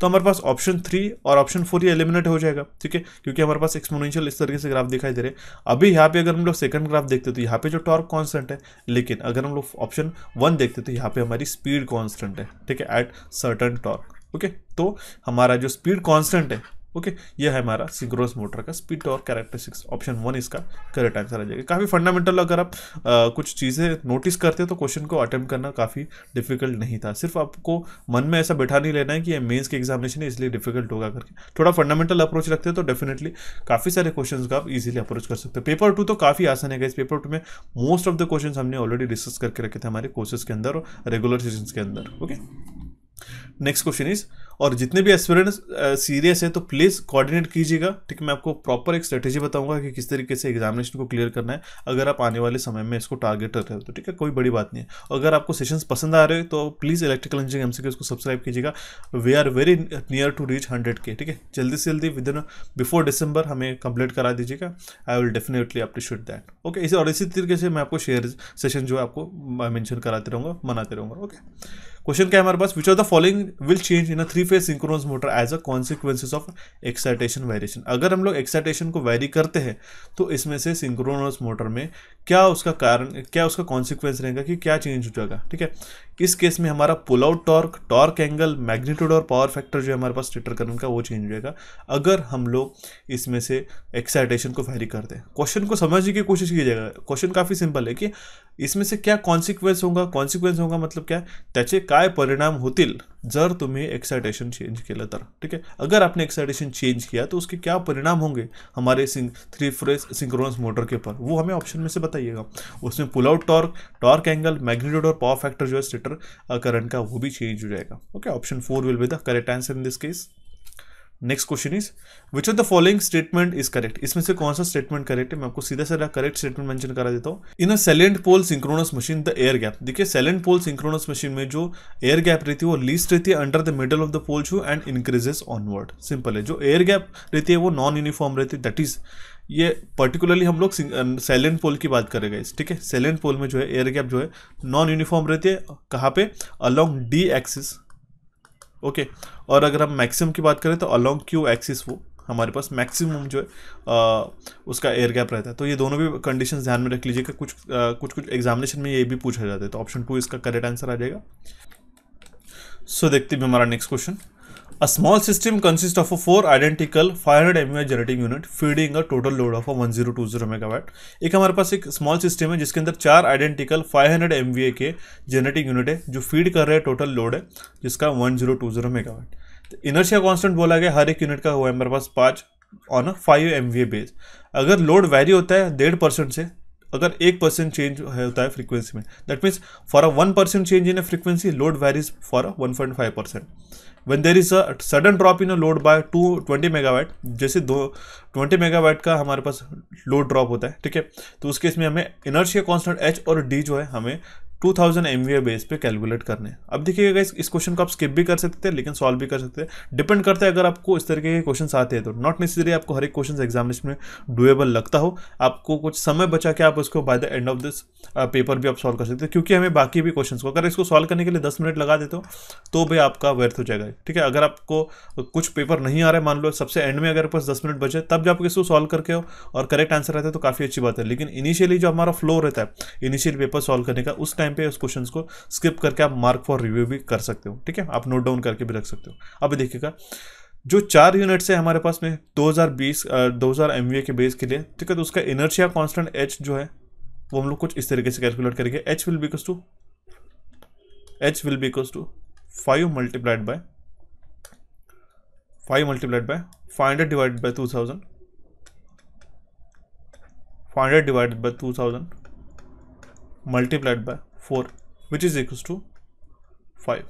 S1: तो हमारे पास ऑप्शन थ्री और ऑप्शन फोर ही एलिमिनेट हो जाएगा ठीक है क्योंकि हमारे पास एक्सपोनेंशियल इस तरीके से ग्राफ दिखाई दे रहे हैं अभी यहाँ पे अगर हम लोग सेकंड ग्राफ देखते तो यहाँ पे जो टॉर्क कांस्टेंट है लेकिन अगर हम लोग ऑप्शन वन देखते तो यहाँ पे हमारी स्पीड कांस्टेंट है ठीक है एट सर्टन टॉर्क ओके तो हमारा जो स्पीड कांस्टेंट है ओके okay, यह है हमारा सिंक्रोनस मोटर का स्पीड और कैरेक्टरिस्टिक्स ऑप्शन वन इसका करेक्ट आंसर आ जाएगा काफ़ी फंडामेंटल अगर आप आ, कुछ चीज़ें नोटिस करते हैं तो क्वेश्चन को अटेम्प्ट करना काफ़ी डिफिकल्ट नहीं था सिर्फ आपको मन में ऐसा बैठा नहीं लेना है कि ये मेन्स के एग्जामिनेशन है इसलिए डिफिकल्ट होगा करके थोड़ा फंडामेंटल अप्रोच रखते हैं तो डेफिनेटली काफ़ी सारे क्वेश्चन का आप इजिली अप्रोच कर सकते हो पेपर टू तो काफ़ी आसान है इस पेपर टू में मोस्ट ऑफ द क्वेश्चन हमने ऑलरेडी डिस्कस करके रखे थे हमारे कोर्सेज के अंदर और रेगुलर सेशन के अंदर ओके नेक्स्ट क्वेश्चन इज़ और जितने भी एस्पिरेंट्स सीरियस है तो प्लीज़ कोऑर्डिनेट कीजिएगा ठीक है मैं आपको प्रॉपर एक स्ट्रेटेजी बताऊंगा कि किस तरीके से एग्जामिनेशन को क्लियर करना है अगर आप आने वाले समय में इसको टारगेट कर रहे हो तो ठीक है कोई बड़ी बात नहीं है अगर आपको सेशंस पसंद आ रहे हो तो प्लीज़ इलेक्ट्रिकल इंजीनियरिंग एमसीक्यूज को सब्सक्राइब कीजिएगा we are very near to reach hundred K ठीक है जल्दी से जल्दी विद इन बिफोर डिसंबर हमें कंप्लीट करा दीजिएगा I will definitely appreciate that okay इसे और इसी तरीके से मैं आपको शेयर सेशन जो है आपको मैंशन कराते रहूँगा मनाते रहूँगा ओके क्वेश्चन क्या है हमारे पास which are the following will change in a three phase synchronous motor as a consequences of excitation variation अगर हम लोग एक्साइटेशन को वेरी करते हैं तो इसमें से सिंक्रोनस मोटर में क्या उसका कारण क्या उसका कॉन्सिक्वेंस रहेगा कि क्या चेंज हो जाएगा ठीक है इस केस में हमारा pull out torque torque angle magnitude और पावर फैक्टर जो है हमारे पास ट्विटर करंट का वो चेंज हो जाएगा अगर हम लोग इसमें से एक्साइटेशन को वैरी कर दें क्वेश्चन को समझने की कोशिश की जाएगा क्वेश्चन काफ़ी सिंपल है कि इसमें से क्या कॉन्सिक्वेंस होगा कॉन्सिक्वेंस होगा मतलब क्या त्याचे काय परिणाम होते जर तुम्हें एक्साइटेशन चेंज केलं तर ठीक है अगर आपने एक्साइटेशन चेंज किया तो उसके क्या परिणाम होंगे हमारे थ्री फ्रेस सिंक्रोनस मोटर के ऊपर वो हमें ऑप्शन में से बताइएगा उसमें pull out torque torque angle magnitude और पावर फैक्टर जो है जनरेटर करंट का वो भी चेंज हो जाएगा okay option four will be the correct answer in this case next question is which of the following statement is correct इसमें से कौन सा स्टेटमेंट करेक्ट है मैं आपको सीधा सीधा करेक्ट स्टेटमेंट मेंशन करा देता हूँ in a salient pole synchronous machine the air gap देखिए सेलेंट पोल सिंक्रोनस मशीन में जो एयर गैप रहती है वो लीस्ट रहती है under the middle of the pole shoe and increases onward simple है जो एयर गैप रहती है वो नॉन यूनिफॉर्म रहती है दैट इज ये पर्टिकुलरली हम लोग सैलेंट अं, पोल की बात करेंगे ठीक है सैलेंट पोल में जो है एयर गैप जो है नॉन यूनिफॉर्म रहती है कहाँ पे अलोंग डी एक्सिस ओके और अगर हम मैक्सिमम की बात करें तो अलोंग क्यू एक्सिस वो हमारे पास मैक्सिमम जो है आ, उसका एयर गैप रहता है तो ये दोनों भी कंडीशन ध्यान में रख लीजिएगा कुछ आ, कुछ कुछ एग्जामिनेशन में ये भी पूछा जाता है तो ऑप्शन टू इसका करेक्ट आंसर आ जाएगा सो so, देखते भी हमारा next question A small system consists of four identical 500 MVA generating unit feeding a total load of 1020 megawatt एक हमारे पास एक स्मॉल सिस्टम है जिसके अंदर चार आइडेंटिकल 500 MVA के generating यूनिट है जो फीड कर रहे हैं टोटल लोड है जिसका 1020 मेगावाट तो इनर्शिया कांस्टेंट बोला गया हर एक यूनिट का हुआ है हमारे पास पांच on a five M base अगर लोड vary होता है डेढ़ परसेंट से अगर एक परसेंट चेंज होता है फ्रीक्वेंसी में that means for a one percent change in a frequency load varies for a one point five percent when there is a sudden drop in a load by two twenty megawatt जैसे दो twenty megabyte का हमारे पास load drop होता है ठीक है तो उस केस में हमें इनर्शिया कांस्टेंट एच और डी जो है हमें टू थाउजेंड एम बेस पे कैलकुलेट करने अब देखिएगा इस इस क्वेश्चन को आप स्किप भी कर सकते हैं लेकिन सॉल्व भी कर सकते हैं डिपेंड करते हैं अगर आपको इस तरीके के क्वेश्चन आते हैं तो नॉट नेसेसरी आपको हर एक क्वेश्चन एग्जामिनेशन में डुएबल लगता हो आपको कुछ समय बचा के आप उसको by the end of this paper भी आप सॉल्व कर सकते हैं क्योंकि हमें बाकी भी क्वेश्चन को अगर इसको सॉल्व करने के लिए दस मिनट लगा देते हो तो भी आपका व्यर्थ हो जाएगा ठीक है अगर आपको कुछ पेपर नहीं आ रहा है मान लो सबसे एंड में अगर पास दस मिनट बचे तब जब आप इसको सॉल्व करके हो और करेक्ट आंसर रहता है तो काफ़ी अच्छी बात है लेकिन इनिशियली जो हमारा फ्लो रहता है इनिशियल पेपर सॉल्व करने का उस टाइम टाइम पे उस क्वेश्चन को स्किप करके आप मार्क फॉर रिव्यू भी कर सकते हो ठीक है आप नोट डाउन करके भी रख सकते हो अब देखिएगा जो चार यूनिट्स है हमारे पास में 2020 2000 एमवीए के बेस के लिए ठीक है तो उसका इनर्शिया कांस्टेंट एच जो है वो हम लोग कुछ इस तरीके से कैलकुलेट करेंगे H will becomes two H will becomes two five multiplied by five multiplied by five hundred divide by two thousand five hundred divide by two thousand multiplied by four which is equal to five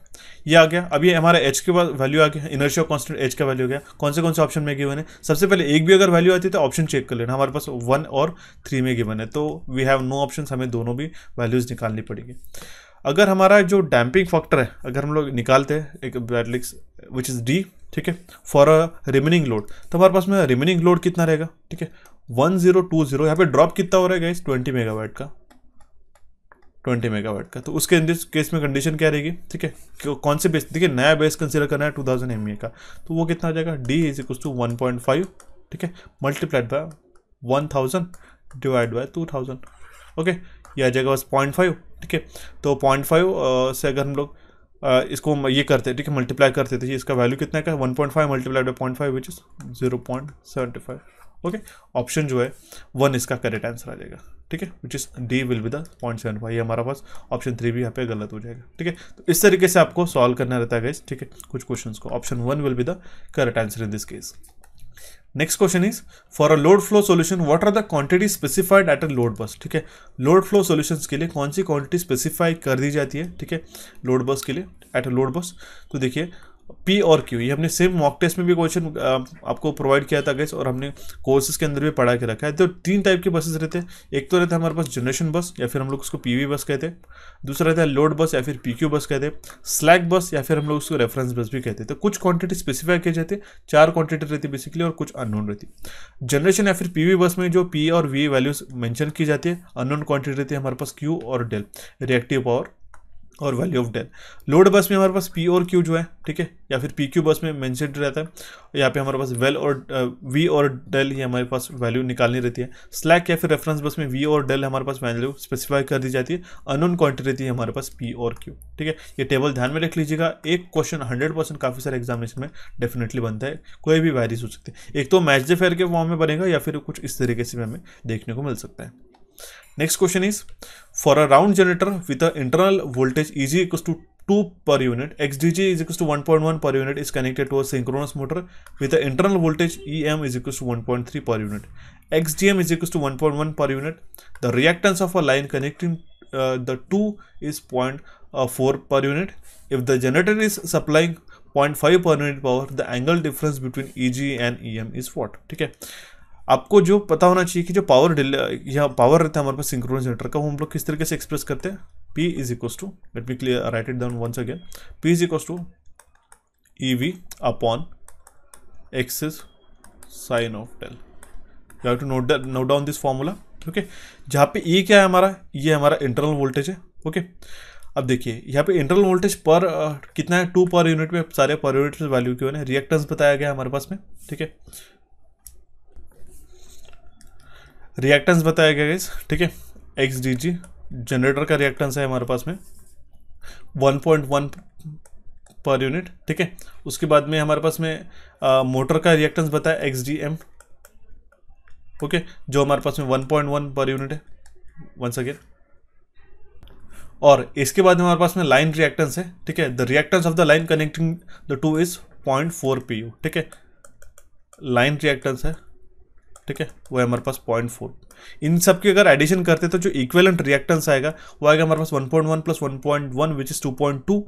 S1: ये आ गया अब ये हमारा H के बाद value आ गया इनर्शिया कॉन्स्टेंट एच का वैल्यू आ गया कौन से कौन से ऑप्शन में गिवन है सबसे पहले एक भी अगर वैल्यू आती है तो ऑप्शन चेक कर लेना हमारे पास वन और थ्री में गिवन है तो वी हैव नो ऑप्शन हमें दोनों भी वैल्यूज़ निकालनी पड़ेगी अगर हमारा जो डैम्पिंग फैक्टर है अगर हम लोग निकालते हैं एक बैटलिक्स विच इज़ डी ठीक है फॉर अ रिमेनिंग लोड तो हमारे पास में रिमेनिंग लोड कितना रहेगा ठीक है वन जीरो टू जीरो यहाँ पे ड्रॉप कितना हो रहा है गाइस ट्वेंटी मेगावाट का ट्वेंटी मेगावाट का तो उसके केस में कंडीशन क्या रहेगी ठीक है कौन से बेस देखिए नया बेस कंसिडर करना है टू थाउजेंड एम का तो वो कितना आ जाएगा D is equal to one point five ठीक है multiplied by one thousand divide by two thousand okay ये आ जाएगा बस पॉइंट फाइव ठीक है तो पॉइंट फाइव से अगर हम लोग इसको ये करते हैं ठीक है मल्टीप्लाई करते थे तो इसका वैल्यू कितना का one point five multiplied by point five which is zero point seventy five okay option जो है वन इसका करेक्ट आंसर आ जाएगा ठीक है which is D will be the point seven five हमारा पास ऑप्शन थ्री भी यहाँ पे गलत हो जाएगा ठीक है तो इस तरीके से आपको सॉल्व करना रहता है ठीक है कुछ क्वेश्चन को option one will be the correct answer in this case next question is for a load flow solution what are the quantity specified at a load bus ठीक है लोड फ्लो सॉल्यूशंस के लिए कौन सी quantity specify कर दी जाती है ठीक है लोड बस के लिए एट अ लोड बस तो देखिए पी और क्यू ये हमने सेम मॉक टेस्ट में भी क्वेश्चन आपको प्रोवाइड किया था गैस और हमने कोर्सेज के अंदर भी पढ़ा के रखा है तो तीन टाइप के बसेस रहते हैं एक तो रहता है हमारे पास जनरेशन बस या फिर हम लोग उसको पीवी बस कहते हैं दूसरा रहता है लोड बस या फिर पीक्यू बस कहते हैं स्लैक बस या फिर हम लोग उसको रेफरेंस बस भी कहते हैं तो कुछ क्वांटिटी स्पेसिफाई किए जाते चार क्वांटिटी रहती है बेसिकली और कुछ अननोन रहती जनरेशन या फिर पी बस में जो पी और वी वैल्यूज मैंशन की जाती है अननोन क्वांटिटी रहती है हमारे पास क्यू और डेल रिएक्टिव पावर और value of del load bus में हमारे पास पी और क्यू जो है ठीक है या फिर पी क्यू बस में मैंशन रहता है यहाँ पे हमारे पास वेल और वी और डेल ही हमारे पास वैल्यू निकालनी रहती है स्लैक या फिर रेफरेंस बस में वी और डेल हमारे पास वैल्यू स्पेसिफाई कर दी जाती है अनोन क्वान्टिटी रहती है हमारे पास पी और क्यू ठीक है ये टेबल ध्यान में रख लीजिएगा एक क्वेश्चन हंड्रेड परसेंट काफ़ी सारे एग्जामिनेशन में डेफिनेटली बनता है कोई भी वैरीज हो सकती है एक तो मैच डे फेयर के फॉर्म में बनेगा या फिर कुछ इस तरीके से हमें देखने को मिल सकता है next question is For a round generator with an internal voltage Eg equals to 2 per unit, Xdg is equals to 1.1 per unit is connected to a synchronous motor with an internal voltage Em is equals to 1.3 per unit. XDM is equals to 1.1 per unit. The reactance of a line connecting uh, the two is 0.4 per unit. If the generator is supplying 0.5 per unit power, the angle difference between Eg and Em is what? Okay. आपको जो पता होना चाहिए कि जो power या power रहता है हमारे पास सिंक्रोनस जनरेटर का वो हम लोग किस तरीके से एक्सप्रेस करते हैं P is equal to let me clear write it down once again P is equal to E V upon X S sine of del you have to note note down this formula okay जहाँ पे ये e क्या है हमारा ये हमारा internal voltage है okay अब देखिए यहाँ पे इंटरनल वोल्टेज पर कितना है टू पर यूनिट में सारे पर यूनिट वैल्यू क्यों है रिएक्टेंस बताया गया हमारे पास में ठीक है रिएक्टेंस बताया गया इस ठीक है एक्स डी जी जनरेटर का रिएक्टेंस है हमारे पास में 1.1 पर यूनिट ठीक है उसके बाद में हमारे पास में आ, मोटर का रिएक्टेंस बताया एक्स डी एम ओके जो हमारे पास में 1.1 पर यूनिट है वन सेकेंड और इसके बाद हमारे पास में लाइन रिएक्टेंस है ठीक है the reactance of the line connecting the two is point four P U ठीक है लाइन रिएक्टेंस है ठीक है वो है हमारे पास पॉइंट फोर इन सब की अगर एडिशन करते तो जो इक्वेलेंट रिएक्टेंस आएगा वो आएगा हमारे पास one point one plus one point one which is two point two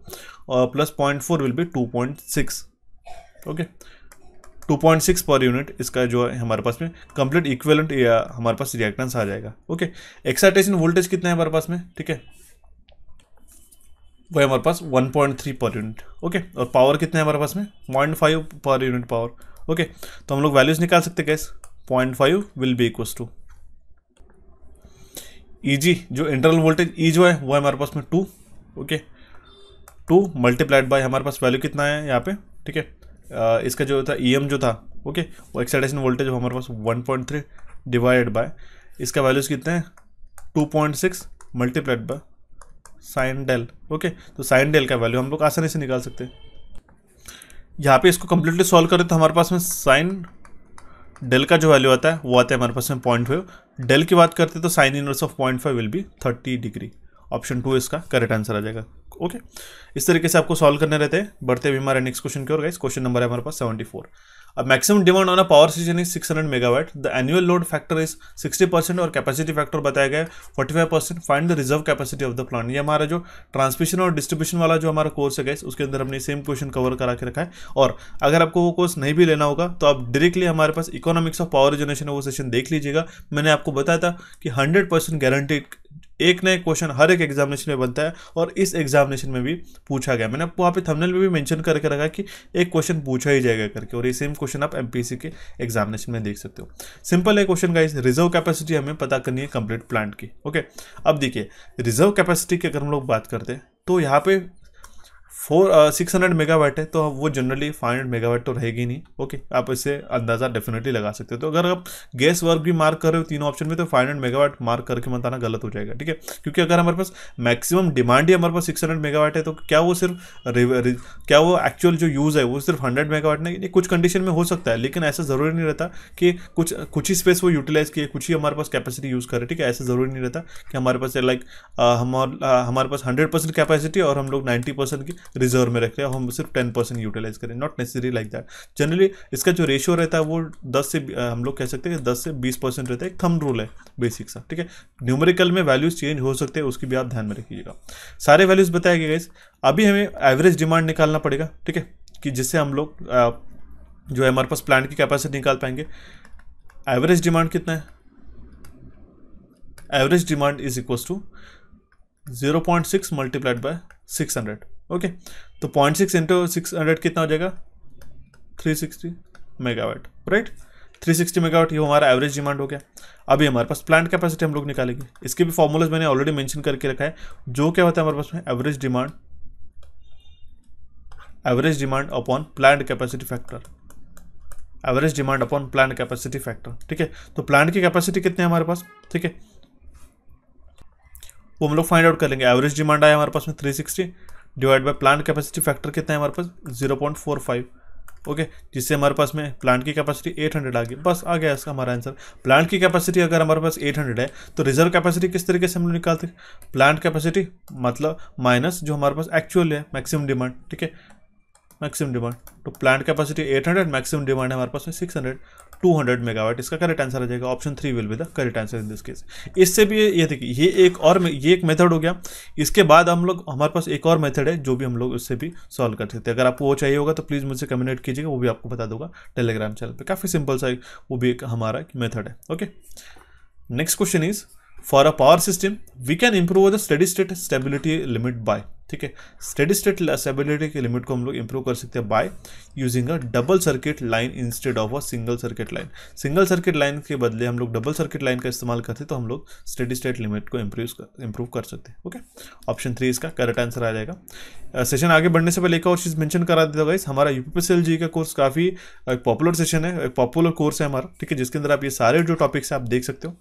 S1: plus point four will be two point six okay two point six per unit इसका जो है हमारे पास में कंप्लीट इक्वेलेंट हमारे पास रिएक्टेंस आ जाएगा ओके एक्साइटेशन वोल्टेज कितना है हमारे पास में ठीक है वह हमारे पास 1.3 पर यूनिट ओके और पावर कितना है हमारे पास में 0.5 पर यूनिट पावर ओके तो हम लोग वैल्यूज निकाल सकते guys point five will be equal to E e G जो इंटरनल वोल्टेज ई e जो है वो है हमारे पास में two okay two multiplied by हमारे पास वैल्यू कितना है यहाँ पे ठीक है इसका जो था ई e जो था ओके वो एक्साइटेशन वोल्टेज वो हमारे पास one point three divide by इसका वैल्यूज कितने हैं two point six multiplied by sine del okay तो साइन डेल का वैल्यू हम लोग आसानी से निकाल सकते हैं यहाँ पे इसको कम्प्लीटली सॉल्व करें तो हमारे पास में साइन डेल का जो वैल्यू आता है वो आता है हमारे पास में पॉइंट फाइव डेल की बात करते हैं तो sine inverse of point five will be thirty degree option two इसका करेक्ट आंसर आ जाएगा ओके इस तरीके से आपको सॉल्व करने रहते हैं बढ़ते भी हमारे नेक्स्ट क्वेश्चन की ओर गाइस क्वेश्चन नंबर है हमारे पास सेवेंटी फोर अब maximum demand on a power station is 600 megawatt the annual load factor is 60 percent और कैपेसिटी फैक्टर बताया गया forty five percent find the reserve capacity of the plant ये हमारा जो ट्रांसमिशन और डिस्ट्रीब्यूशन वाला जो हमारा कोर्स है गैस उसके अंदर हमने सेम क्वेश्चन कवर करा के रखा है और अगर आपको वो कोर्स नहीं भी लेना होगा तो आप डायरेक्टली हमारे पास इकोनॉमिक्स ऑफ पावर जनरेशन वो सेशन देख लीजिएगा मैंने आपको बताया था कि हंड्रेड गारंटेड एक ना एक क्वेश्चन हर एक एग्जामिनेशन में बनता है और इस एग्जामिनेशन में भी पूछा गया मैंने आपको वहाँ पे थंबनेल में भी मेंशन करके रखा कि एक क्वेश्चन पूछा ही जाएगा करके और ये सेम क्वेश्चन आप एमपीसी के एग्जामिनेशन में देख सकते हो सिंपल है क्वेश्चन का इस रिजर्व कैपेसिटी हमें पता करनी है कंप्लीट प्लांट की ओके अब देखिए रिजर्व कैपेसिटी की अगर हम लोग बात करते हैं तो यहाँ पे फोर सिक्स हंड्रेड मेगावाट है तो वो जनरली फाइव हंड्रेड मेगावाट तो रहेगी नहीं ओके आप इससे अंदाज़ा डेफिनेटली लगा सकते हो तो अगर आप गैस वर्क भी मार्क कर रहे हो तीनों ऑप्शन में तो फाइव हंड्रेड मेगावाट मार्क करके मत आना गलत हो जाएगा ठीक है क्योंकि अगर हमारे पास मैक्सिमम डिमांड ही हमारे पास सिक्स हंड्रेड मेगावाट है तो क्या वो सिर्फ क्या वो एक्चुअल जो यूज़ है वो सिर्फ हंड्रेड मेगावाट नहीं कुछ कंडीशन में हो सकता है लेकिन ऐसा ज़रूरी नहीं रहता कि कुछ कुछ ही स्पेस वो यूटिलाइज़ किए कुछ ही हमारे पास कैपेसिटी यूज़ करे ठीक है ऐसा ज़रूरी नहीं रहता कि हमारे पास लाइक हमारे हमारे पास हंड्रेड परसेंट कैपेसिटी और हम लोग नाइन्टी परसेंट की रिजर्व में रख हैं हम सिर्फ टेन परसेंट यूटिलाइज करें not necessary like that generally इसका जो रेशियो रहता है वो दस से हम लोग कह सकते हैं दस से बीस परसेंट रहता है एक थम रूल है बेसिक सा ठीक है न्यूमेरिकल में वैल्यूज चेंज हो सकते हैं उसकी भी आप ध्यान में रखिएगा सारे वैल्यूज बताया गया इस अभी हमें एवरेज डिमांड निकालना पड़ेगा ठीक है कि जिससे हम लोग जो है हमारे पास प्लांट की कैपेसिटी निकाल पाएंगे एवरेज डिमांड कितना है average demand is equal to 0.6 multiplied by hundred okay तो point six into six hundred कितना हो जाएगा three sixty megawatt right three sixty megawatt ये हमारा एवरेज डिमांड हो गया अभी हमारे पास प्लांट कैपेसिटी हम लोग निकालेंगे इसके भी फॉर्मूलाज मैंने ऑलरेडी मैंशन करके रखा है जो क्या होता है हमारे पास में average demand average demand upon plant capacity factor average demand upon plant capacity factor ठीक है तो प्लांट की कैपेसिटी कितनी है हमारे पास ठीक है वो हम लोग फाइंड आउट कर लेंगे एवरेज डिमांड आया हमारे पास में three sixty divide by plant capacity factor कितना है हमारे पास zero point four five okay जिससे हमारे पास में प्लांट की कैपेसिटी 800 आ गई बस आ गया इसका हमारा आंसर प्लांट की कैपेसिटी अगर हमारे पास 800 है तो रिजर्व कैपेसिटी किस तरीके से हम लोग निकालते हैं प्लांट कैपेसिटी मतलब माइनस जो हमारे पास एक्चुअल है मैक्सिमम डिमांड ठीक है मैक्सिमम डिमांड तो plant capacity hundred maximum demand है हमारे पास में हंड्रेड टू हंड्रेड मेगावाट इसका करेक्ट आंसर आ जाएगा option three will be the correct answer in this case इससे भी ये देखिए ये एक और ये एक मेथड हो गया इसके बाद हम लोग हमारे पास एक और मेथड है जो भी हम लोग उससे भी सॉल्व कर सकते हैं अगर आपको वो चाहिए होगा तो प्लीज़ मुझसे कम्युनिकेट कीजिएगा वो भी आपको बता दूंगा टेलीग्राम चैनल पर काफ़ी सिंपल सा वो भी एक हमारा मेथड है okay next question is for a power system we can improve the study state stability limit by ठीक है स्टडी स्टेट स्टेबिलिटी के लिमिट को हम लोग इंप्रूव कर सकते हैं by using a double circuit line instead of a single circuit line single circuit line के बदले हम लोग डबल सर्किट लाइन का इस्तेमाल करते तो हम लोग स्टडी स्टेट लिमिट को इम्प्रूव इम्प्रूव कर सकते हैं ओके ऑप्शन थ्री इसका करेक्ट आंसर आ जाएगा सेशन uh, आगे बढ़ने से पहले एक और चीज़ मेंशन करा देता गाइस हमारा यूपीपीएसएल जी का कोर्स काफ़ी पॉपुलर सेशन है एक पॉपुलर कोर्स है हमारा ठीक है जिसके अंदर आप ये सारे जो टॉपिक्स हैं आप देख सकते हो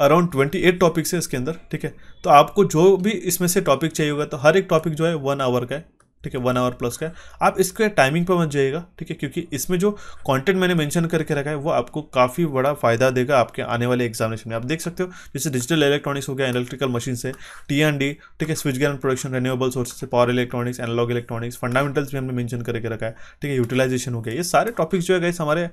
S1: अराउंड ट्वेंटी एट टॉपिक्स है इसके अंदर ठीक है तो आपको जो भी इसमें से टॉपिक चाहिए होगा तो हर एक टॉपिक जो है वन आवर का है ठीक है वन आवर प्लस का आप इसके टाइमिंग पर मत जाइएगा ठीक है क्योंकि इसमें जो कंटेंट मैंने मेंशन करके रखा है वो आपको काफ़ी बड़ा फायदा देगा आपके आने वाले एग्जामिनेशन में आप देख सकते हो जैसे डिजिटल इलेक्ट्रॉनिक्स हो गया इलेक्ट्रिकल मशीन से टी एंड डी ठीक है switch gain production renewable source से power electronics analog electronics fundamentals भी हमने मैंशन करके रखा है ठीक है यूटिलाइजेशन हो गया ये सारे टॉपिक्स जो है इस हमारे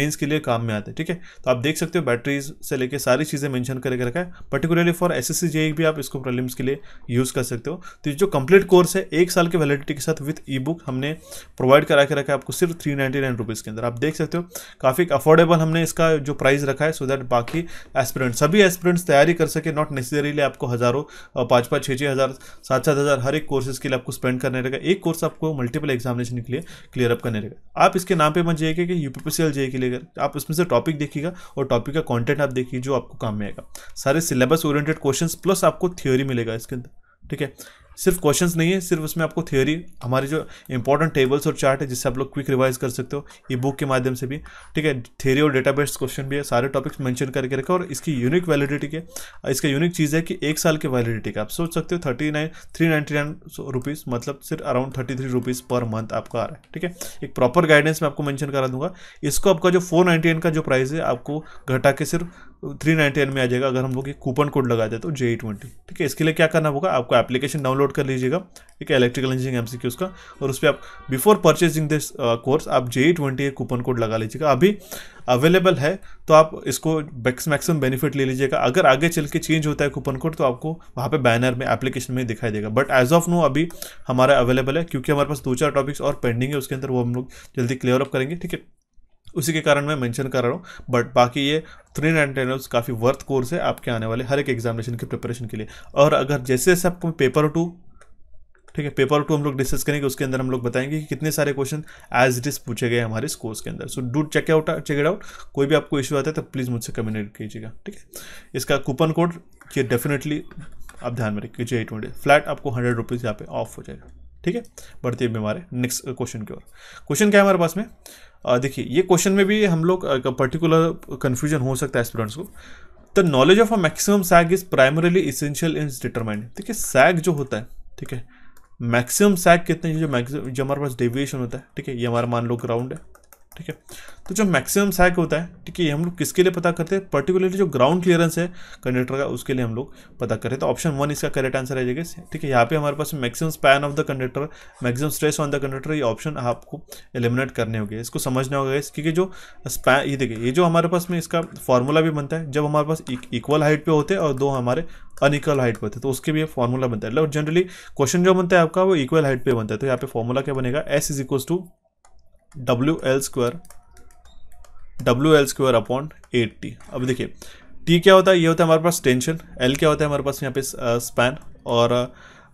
S1: मेन्स के लिए काम में आते हैं ठीक है तो आप देख सकते हो बैटरीज से लेकर सारी चीज़ें मैंशन करके रखा है पर्टिकुलरली फॉर एस एस भी आप इसको प्रॉब्लम्स के लिए यूज़ कर सकते हो तो जो कंप्लीट कोर्स है एक साल की वैलिडिटी के साथ विथ ई बुक हमने प्रोवाइड करा के रखा है आपको सिर्फ थ्री नाइन्टी नाइन रुपीज़ के अंदर आप देख सकते हो काफ़ी अफोर्डेबल हमने इसका जो प्राइस रखा है सो दैट बाकी एस्पिरेंट सभी एस्पिरेंट्स तैयारी कर सके नॉट नेसेसरीली आपको हज़ारों पाँच पाँच छः छः हज़ार सात सात हज़ार हर एक कोर्सेज के लिए आपको स्पेंड करने रहेगा एक कोर्स आपको मल्टीपल एग्जामिनेशन के लिए क्लियर अप करने रहेगा आप इसके नाम पर मत जाइए कि यू पी के लिए आप इसमें से टॉपिक देखिएगा और टॉपिक का कॉन्टेंट आप देखिए जो आपको काम में आएगा सारे सिलेबस ओरिएंटेड क्वेश्चन प्लस आपको थ्योरी मिलेगा इसके अंदर ठीक है सिर्फ क्वेश्चंस नहीं है सिर्फ उसमें आपको थियोरी हमारे जो इंपॉर्टेंट टेबल्स और चार्ट है जिससे आप लोग क्विक रिवाइज कर सकते हो ई बुक के माध्यम से भी ठीक है थियोरी और डेटा बेस्ड क्वेश्चन भी है सारे टॉपिक्स मेंशन करके रखा और इसकी यूनिक वैलिडिटी के इसका यूनिक चीज़ है कि एक साल की वैलिडिटी का आप सोच सकते हो thirty nine three ninety nine rupees मतलब सिर्फ around thirty three rupees per month आपका आ रहा है ठीक है एक प्रॉपर गाइडेंस मैं आपको मैंशन करा दूंगा इसको आपका जो फोर नाइन्टी नाइन का जो प्राइस है आपको घटा के सिर्फ थ्री नाइन्टी एन में आ जाएगा अगर हम लोग ये कूपन कोड लगा दें तो जे ट्वेंटी e ठीक है इसके लिए क्या करना होगा आपको एप्लीकेशन डाउनलोड कर लीजिएगा ठीक है इलेक्ट्रिकल इंजीनियरिंग सी का और उस पर आप बिफोर परचेजिंग दिस कोर्स आप J e twenty coupon code लगा लीजिएगा अभी अवेलेबल है तो आप इसको मैक्सिमम बेनिफिट ले लीजिएगा अगर आगे चल के चेंज होता है कूपन कोड तो आपको वहाँ पे बैनर में एप्लीकेशन में दिखाई देगा बट एज ऑफ नो अभी हमारा अवेलेबल है क्योंकि हमारे पास दो चार टॉपिक्स और पेंडिंग है उसके अंदर वो हम लोग जल्दी क्लियर अप करेंगे ठीक है उसी के कारण मैं मेंशन कर रहा हूँ बट बाकी ये थ्री नाइन टेन काफ़ी वर्थ कोर्स है आपके आने वाले हर एक एग्जामिनेशन के प्रिपरेशन के लिए और अगर जैसे जैसे आपको पेपर टू ठीक है पेपर टू हम लोग डिस्कस करेंगे उसके अंदर हम लोग बताएंगे कि कितने सारे क्वेश्चन एज इट इज पूछे गए हमारे इस कोर्स के अंदर so do check out check it out कोई भी आपको इश्यू आता है तो प्लीज़ मुझसे कम्युनिकेट कीजिएगा ठीक है इसका कूपन कोड ये डेफिनेटली आप ध्यान में रखिए जी एट फ्लैट आपको हंड्रेड रुपीज़ यहाँ पे ऑफ हो जाएगा ठीक है बढ़ती है हमारे नेक्स्ट क्वेश्चन की ओर क्वेश्चन क्या है हमारे पास में देखिए ये क्वेश्चन में भी हम लोग पर्टिकुलर कन्फ्यूजन हो सकता है स्टूडेंट्स को the knowledge of a maximum sag is primarily essential in determined देखिए सैग जो होता है ठीक है मैक्सिमम सैग कितने जो मैक्सिम जो हमारे पास डेविएशन होता है ठीक है ये हमारा मान लो ग्राउंड है ठीक है तो जो मैक्सिमम सैक होता है ठीक है ये हम लोग किसके लिए पता करते हैं पर्टिकुलरली जो ग्राउंड क्लियरेंस है कंडक्टर का उसके लिए हम लोग पता करते हैं तो ऑप्शन वन इसका करेक्ट आंसर रह जाएगा ठीक है यहाँ पे हमारे पास maximum span of the conductor maximum stress on the conductor ये ऑप्शन आपको एलिमिनेट करने होंगे इसको समझना होगा क्योंकि जो स्पैन ये देखिए ये जो हमारे पास में इसका फॉर्मूला भी बनता है जब हमारे पास इक्वल हाइट पर होते हैं और दो हमारे अनइक्वल हाइट पर होते तो उसके भी फॉर्मूला बनता है और जनरली क्वेश्चन जो बनता है आपका वो इक्वल हाइट पर बनता है तो यहाँ पे फॉर्मूला क्या बनेगा S is equal to W L square W L square upon eight T अब देखिए टी क्या होता है ये होता है हमारे पास टेंशन एल क्या होता है हमारे पास यहाँ पे स्पैन uh, और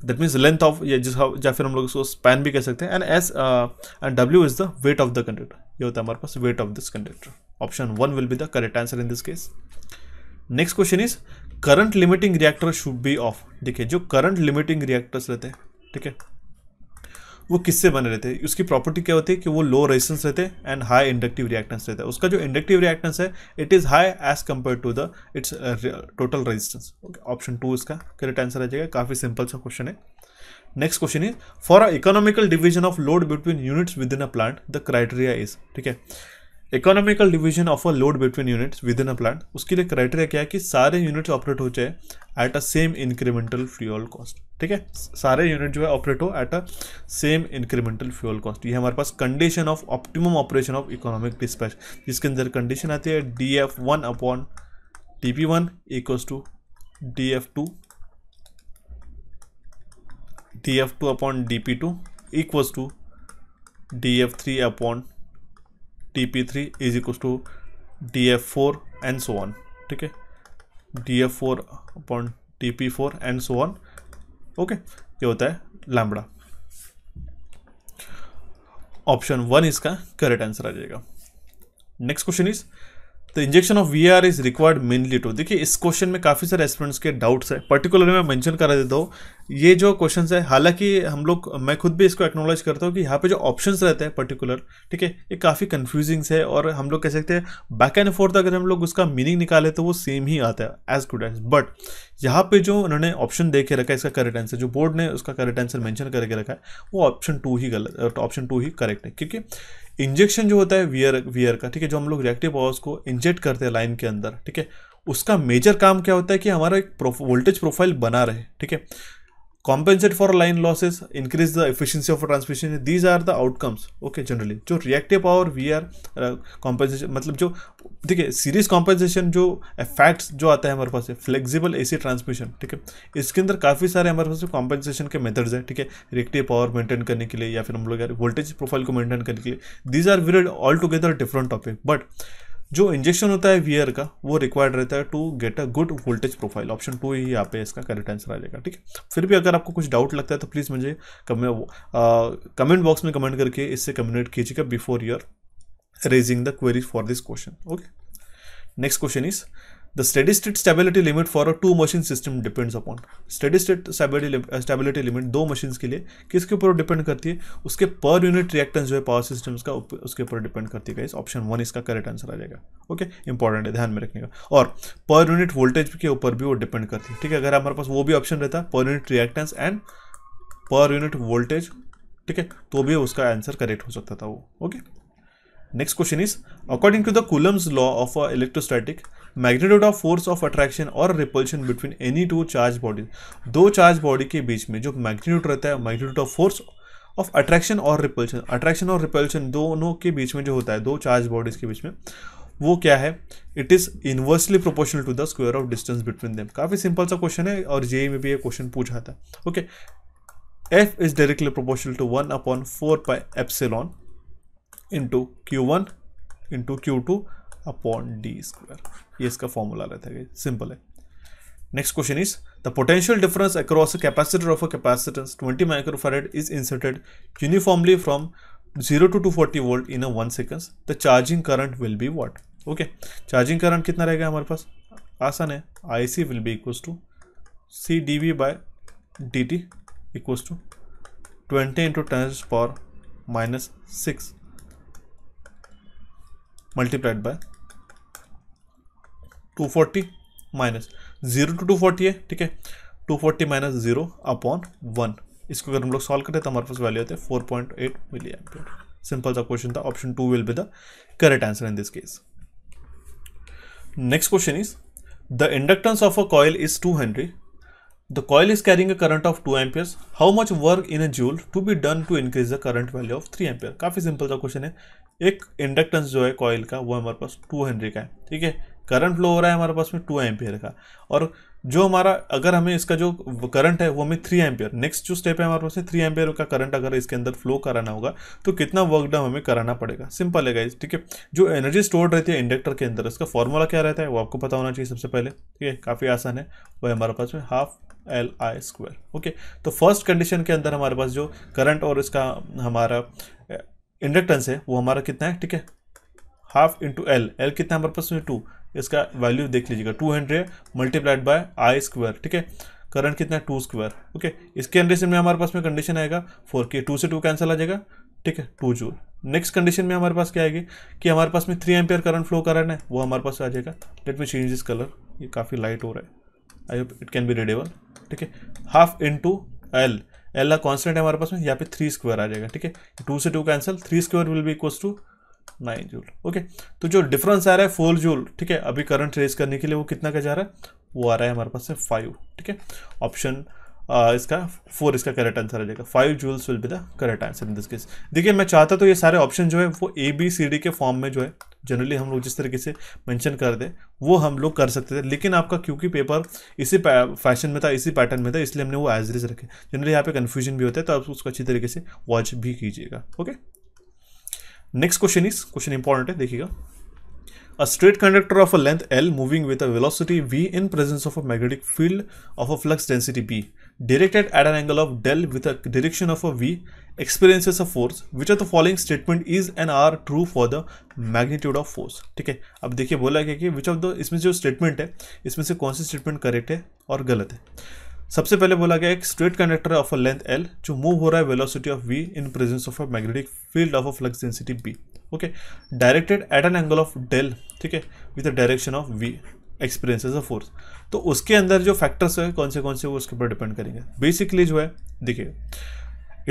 S1: दैट मीन्स लेंथ ऑफ या जिस या फिर हम लोग उसको स्पैन भी कह सकते हैं and S and W is the weight of the conductor ये होता है हमारे पास weight of this conductor option one will be the correct answer in this case next question is current limiting reactor should be of देखिए जो current limiting reactors रहते हैं ठीक है वो किससे बने रहते हैं उसकी प्रॉपर्टी क्या होती है कि वो लो रेजिस्टेंस रहते हैं एंड हाई इंडक्टिव रिएक्टेंस रहता है उसका जो इंडक्टिव रिएक्टेंस है it is high as compare to the its total resistance option two इसका करेक्ट आंसर आ जाएगा काफ़ी सिंपल सा क्वेश्चन है next question is for a economical division of load between units within a plant the criteria is ठीक है economical division of a load between units within a plant उसके लिए criteria क्या है कि सारे units operate हो जाए at a same incremental fuel cost ठीक है सारे यूनिट जो है ऑपरेट हो at a same incremental fuel cost ये हमारे पास condition of optimum operation of economic dispatch जिसके अंदर कंडीशन आती है D F one upon T P one equals to D F two D F two upon D P two equals to D F three upon T P three is equal to D F four and so on ठीक है D F four upon T P four and so on okay ये होता है lambda option one इसका correct answer आ जाएगा next question is तो injection of V R is required mainly to देखिए इस क्वेश्चन में काफ़ी सारे स्टूडेंट्स के डाउट्स है पर्टिकुलरली मैं मैंशन करा देता हूँ ये जो क्वेश्चन है हालांकि हम लोग मैं खुद भी इसको एक्नोलॉज करता हूँ कि यहाँ पे जो ऑप्शंस रहते हैं पर्टिकुलर ठीक है ये काफ़ी कन्फ्यूजिंग है और हम लोग कह सकते हैं बैक एंड फोर्थ अगर हम लोग उसका मीनिंग निकाले तो वो सेम ही आता है एज गुड एज बट यहाँ पे जो उन्होंने ऑप्शन दे के रखा है इसका करेक्ट आंसर जो बोर्ड ने उसका करेक्ट आंसर मैंशन करके रखा है वो ऑप्शन टू ही गलत ऑप्शन टू ही करेक्ट है क्योंकि इंजेक्शन जो होता है वियर वियर का ठीक है जो हम लोग रिएक्टिव पावर्स को इंजेक्ट करते हैं लाइन के अंदर ठीक है उसका मेजर काम क्या होता है कि हमारा एक वोल्टेज प्रोफाइल बना रहे ठीक है compensate for line losses increase the efficiency of a transmission these are the outcomes okay generally jo reactive power VR uh, compensation matlab jo dekhiye series compensation jo effects jo aata hai hamare paas flexible AC transmission theek hai iske andar kafi sare hamare paas compensation ke methods hai theek hai reactive power maintain karne ke liye ya fir hum log yaar voltage profile ko maintain karne ke liye these are all together different topic but जो injection होता है VAR का वो required रहता है to get a good voltage profile option two ही यहाँ पे इसका करेक्ट आंसर आ जाएगा ठीक है फिर भी अगर आपको कुछ डाउट लगता है तो प्लीज़ मुझे कमेंट बॉक्स में कमेंट करके इससे कम्युनिकेट कीजिएगा before your raising the queries for this question okay next question is the steady state stability limit for a two machine system depends upon steady state stability stability limit दो machines के लिए किसके ऊपर depend करती है उसके per unit reactance जो है power systems का उसके ऊपर depend करती है guys option वन इसका correct answer आ जाएगा ओके okay? important है ध्यान में रखने का और per unit voltage के ऊपर भी वो depend करती है ठीक है अगर हमारे पास वो भी option रहता per unit reactance and per unit voltage ठीक है तो भी उसका आंसर करेक्ट हो सकता था वो okay next question is according to the Coulomb's law of a electrostatic magnitude of force of attraction और repulsion between any two charge bodies दो चार्ज बॉडी के बीच में जो मैग्नेट्यूड रहता है magnitude of force of attraction और repulsion attraction और रिपल्शन दोनों के बीच में जो होता है दो चार्ज बॉडीज के बीच में वो क्या है it is inversely proportional to the square of distance between them काफ़ी सिंपल सा क्वेश्चन है और जे में भी ये क्वेश्चन पूछा था okay F is directly proportional to one upon four pi epsilon into Q one into Q two upon D square ये इसका फॉर्मूला रहता है सिंपल है next question is the potential difference across a capacitor of a capacitance 20 microfarad is inserted uniformly from 0 to 240 volt in a one seconds the charging current will be what okay charging current कितना रहेगा हमारे पास आसान है I C will be equals to C D V by D T equals to twenty into ten power minus six multiplied by two forty minus zero to two forty है ठीक है two forty minus zero upon one इसको अगर हम लोग solve करते हैं तो हमारे पास वैल्यू होते हैं four point eight milli ampere simple सा क्वेश्चन था option two will be the correct answer in this case next question is the inductance of a coil is two henry the coil is carrying a current of two amperes how much work in a joule to be done to increase the current value of three ampere काफी simple सा question है एक inductance जो है coil का वो हमारे पास टू हेनरी का है ठीक है करंट फ्लो हो रहा है हमारे पास में टू एम्पेयर का और जो हमारा अगर हमें इसका जो करंट है वो हमें थ्री एम्पेयर नेक्स्ट जो स्टेप है हमारे पास में थ्री एम्पेयर का करंट अगर इसके अंदर फ्लो कराना होगा तो कितना वर्क हमें कराना पड़ेगा सिंपल है गाइज ठीक है जो एनर्जी स्टोर्ड रहती है इंडक्टर के अंदर इसका फॉर्मूला क्या रहता है वो आपको पता होना चाहिए सबसे पहले ठीक है काफ़ी आसान है वह हमारे पास में half L I square okay तो फर्स्ट कंडीशन के अंदर हमारे पास जो करंट और इसका हमारा इंडक्टेंस eh, है वो हमारा कितना है ठीक है हाफ इंटू एल एल कितना हमारे पास में टू इसका वैल्यू देख लीजिएगा two hundred multiplied by I square ठीक है करंट कितना है टू स्क्वायर ओके इसके कंडीशन में हमारे पास में कंडीशन आएगा फोर के टू से टू कैंसिल आ जाएगा ठीक है टू जूल नेक्स्ट कंडीशन में हमारे पास क्या आएगी कि हमारे पास में three ampere current flow current है वो हमारे पास आ जाएगा let me change this colour ये काफ़ी लाइट हो रहा है I hope it can be readable ठीक है half into L L का कॉन्स्टेंट है हमारे पास में यहाँ पे थ्री स्क्वायर आ जाएगा ठीक है टू से two cancel three square will be equals to nine joule okay तो जो डिफरेंस आ रहा है फोर जूल ठीक है अभी करंट रेस करने के लिए वो कितना का जा रहा है वो आ रहा है हमारे पास से फाइव ठीक है ऑप्शन इसका फोर इसका करेक्ट आंसर आ जाएगा five joules will be the correct answer in this case देखिए मैं चाहता तो ये सारे ऑप्शन जो है वो ए बी सी डी के फॉर्म में जो है जनरली हम लोग जिस तरीके से मेंशन कर दें वो हम लोग कर सकते थे लेकिन आपका क्योंकि पेपर इसी फैशन में था इसी पैटर्न में था इसलिए हमने वो एज रखे जनरली यहाँ पे कन्फ्यूजन भी होता है तो आप उसको अच्छी तरीके से वॉच भी कीजिएगा okay next question is question important है देखिएगा A straight conductor of a length L moving with a velocity V in presence of a magnetic field of a flux density B directed at an angle of del with a direction of a V experiences a force which of the following statement is and are true for the magnitude of force ठीक है अब देखिए बोला गया कि विच of the इसमें जो statement है इसमें से कौन सी स्टेटमेंट करेक्ट है और गलत है सबसे पहले बोला गया एक straight conductor of a length L जो मूव हो रहा है velocity of V in presence of a magnetic field of a flux density B okay directed at an angle of del ठीक है with the direction of V experiences a force तो उसके अंदर जो फैक्टर्स है कौन से कौन से वो उसके ऊपर डिपेंड करेंगे बेसिकली जो है देखिए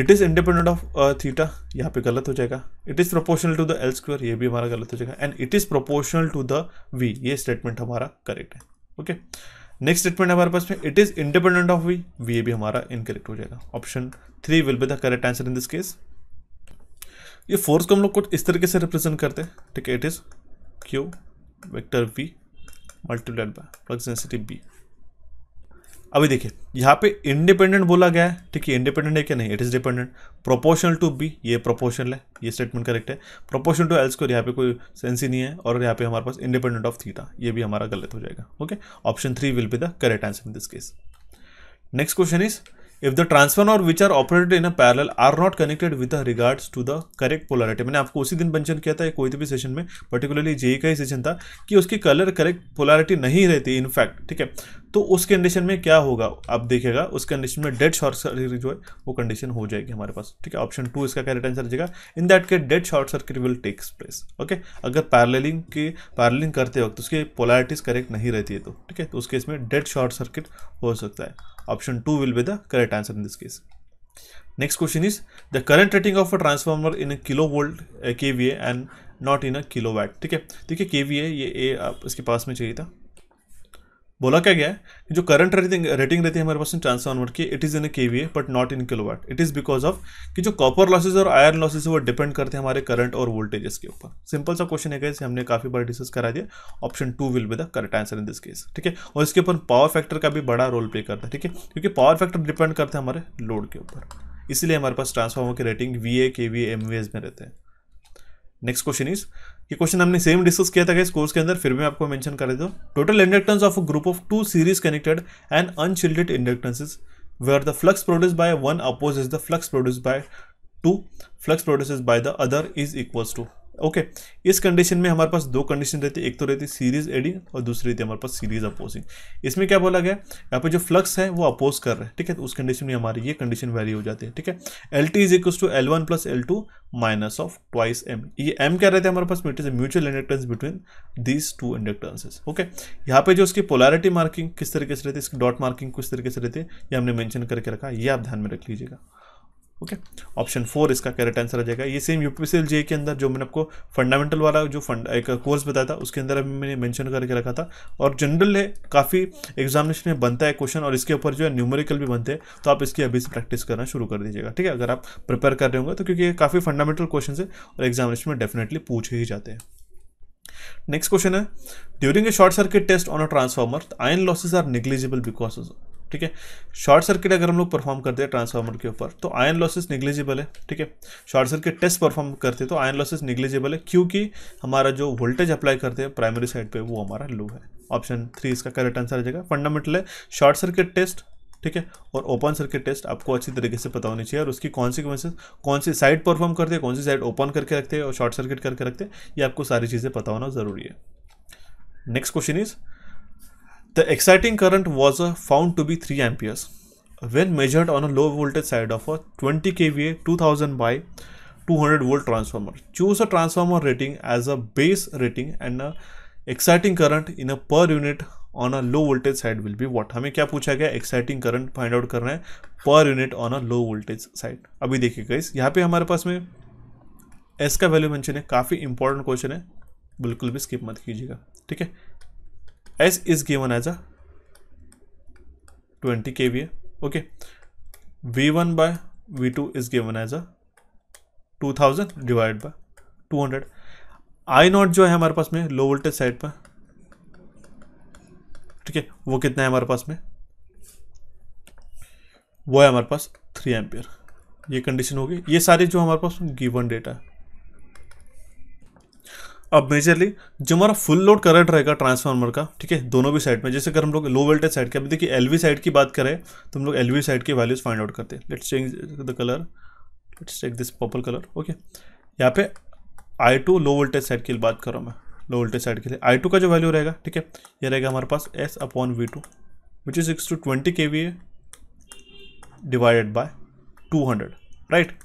S1: it is independent of theta यहाँ पे गलत हो जाएगा it is proportional to the L square ये भी हमारा गलत हो जाएगा and it is proportional to the V ये स्टेटमेंट हमारा करेक्ट है ओके okay? नेक्स्ट स्टेटमेंट हमारे पास में it is independent of V V A भी हमारा इनकरेक्ट हो जाएगा option three will be the correct answer in this case ये फोर्स को हम लोग कुछ इस तरीके से रिप्रेजेंट करते हैं ठीक है it is Q vector V multiplied by प्रोक्सेंसिटी बी अभी देखिए यहाँ पे इंडिपेंडेंट बोला गया है ठीक है इंडिपेंडेंट है क्या नहीं it is dependent proportional to B ये प्रोपोर्शनल है ये स्टेटमेंट करेक्ट है प्रोपोर्शनल टू एल को यहाँ पे कोई सेंस ही नहीं है और यहाँ पे हमारे पास इंडिपेंडेंट ऑफ थीटा ये भी हमारा गलत हो जाएगा okay option three will be the correct answer in this case next question is if the transfer और which are operated in a parallel are not connected with regards to the correct polarity मैंने आपको उसी दिन mention किया था कोई भी session में पर्टिकुलरली जेई e e का ही सेशन था कि उसकी कलर करेक्ट पोलरिटी नहीं रहती इनफैक्ट ठीक है तो उस कंडीशन में क्या होगा आप देखिएगा उस कंडीशन में डेड शॉर्ट सर्किट जो है वो कंडीशन हो जाएगी हमारे पास ठीक है ऑप्शन टू इसका करेक्ट आंसर जाएगा in that case dead short circuit will takes place okay अगर पैरलिंग की पैरलिंग करते वक्त उसकी पोलैरिटीज करेक्ट नहीं रहती है तो ठीक है तो उसके इसमें डेड शॉर्ट सर्किट हो सकता है Option 2 will be the correct answer in this case. Next question is the current rating of a transformer in a kilovolt uh, kVA and not in a kilowatt. ठीक है देखिए kVA ye ए iske पास mein chahiye tha बोला क्या गया है जो current rating rating रहती है हमारे पास ट्रांसफार्मर की it is in K V but not in kilo it is because of कि जो कॉपर लॉसेज और आयरन लॉसेज है वो डिपेंड करते हैं हमारे करंट और वोल्टेजेस के ऊपर सिंपल सा क्वेश्चन है कैसे हमने काफ़ी बार डिस्कस करा दिया option two will be the correct answer in this case ठीक है और इसके ऊपर पावर फैक्टर का भी बड़ा रोल प्ले करता है ठीक है क्योंकि पावर फैक्टर डिपेंड करते हैं हमारे लोड के ऊपर इसलिए हमारे पास ट्रांसफार्मर की rating V A K V M में रहते हैं नेक्स्ट क्वेश्चन इज ये क्वेश्चन हमने सेम डिस्कस किया था इस कोर्स के अंदर फिर भी आपको मेंशन कर देता हूँ total inductance of a group of two series connected and unshielded inductances where the flux produce by one oppose is the flux produce by two flux produce by the other is equals to okay okay. इस condition में हमारे पास दो condition रहती है एक तो रहती है सीरीज एडिंग और दूसरी रहती है हमारे पास सीरीज अपोजिंग इसमें क्या बोला गया यहाँ पे जो फ्लक्स है वो अपोज कर रहा है ठीक है तो उस कंडीशन में हमारी ये कंडीशन वैरी हो जाती है ठीक है L T is equal to L one plus L two minus of twice M ये एम क्या रहता है हमारे पास it is mutual inductance between these two inductances okay यहाँ पे जो उसकी पोलैरिटी मार्किंग किस तरीके से रहती है इसकी डॉट मार्किंग किस तरीके से रहती है ये हमने मैंशन करके रखा ये आप ध्यान में रख लीजिएगा ओके ऑप्शन फोर इसका करेक्ट आंसर आ जाएगा ये सेम यूपीएसएल जे के अंदर जो मैंने आपको फंडामेंटल वाला जो फंड एक कोर्स बताया था उसके अंदर अभी मैंने मेंशन करके रखा था और जनरल है काफ़ी एग्जामिनेशन में बनता है क्वेश्चन और इसके ऊपर जो है न्यूमेरिकल भी बनते हैं तो आप इसकी अभी से प्रैक्टिस करना शुरू कर दीजिएगा ठीक है अगर आप प्रिपेयर कर रहे होंगे तो क्योंकि ये काफ़ी फंडामेंटल क्वेश्चन है और एग्जामिनेशन में डेफिनेटली पूछे ही जाते हैं नेक्स्ट क्वेश्चन है during a short circuit test on a transformer iron losses are negligible because ठीक है शॉर्ट सर्किट अगर हम लोग परफॉर्म करते हैं ट्रांसफार्मर के ऊपर तो आयन लॉसेस निग्लिजिबल है ठीक है शॉर्ट सर्किट टेस्ट परफॉर्म करते हैं तो आयन लॉसेस निग्लिजिबल है क्योंकि हमारा जो वोल्टेज अप्लाई करते हैं प्राइमरी साइड पर वो हमारा लो है ऑप्शन थ्री इसका करेक्ट आंसर आ जाएगा फंडामेंटल है शॉर्ट सर्किट टेस्ट ठीक है और ओपन सर्किट टेस्ट आपको अच्छी तरीके से पता होनी चाहिए और उसकी कॉन्सिक्वेंसेज कौन सी साइड परफॉर्म करते हैं कौन सी साइड ओपन करके रखते हैं और शॉर्ट सर्किट करके रखते हैं ये आपको सारी चीज़ें पता होना ज़रूरी है next question is The exciting current was found to be 3 amperes when measured on a low voltage side of a 20 kVA 2000 by 200 volt transformer. Choose a transformer rating as a base rating and a exciting current in a per unit on a low voltage side will be what हमें क्या पूछा गया exciting current find out रहे हैं per unit on a low voltage side अभी देखिए guys यहाँ पे हमारे पास में एस का वैल्यू मेंशन है काफ़ी इंपॉर्टेंट क्वेश्चन है बिल्कुल भी स्किप मत कीजिएगा ठीक है ट्वेंटी के given है okay 20 one by V two is given as a two 2000 divide by 200 I naught जो है हमारे पास में लो वोल्टेज साइड पर ठीक है वो कितना है हमारे पास में वो है हमारे पास थ्री एम्पियर ये कंडीशन होगी ये सारे जो हमारे पास गिवन डेटा है अब मेजरली जो हमारा फुल लोड करंट रहेगा ट्रांसफार्मर का ठीक है दोनों भी साइड में जैसे अगर हम लोग लो वोल्टेज साइड के अभी देखिए एलवी साइड की बात करें तो हम लोग एलवी साइड की वैल्यूज फाइंड आउट करते हैं let's change the colour let's check this purple colour okay यहाँ पे I two low voltage side की बात कर रहा हूँ मैं लो वोल्टेज साइड के लिए आई टू का जो वैल्यू रहेगा ठीक है यह रहेगा हमारे पास S upon V two which is six two twenty K V divided by two hundred right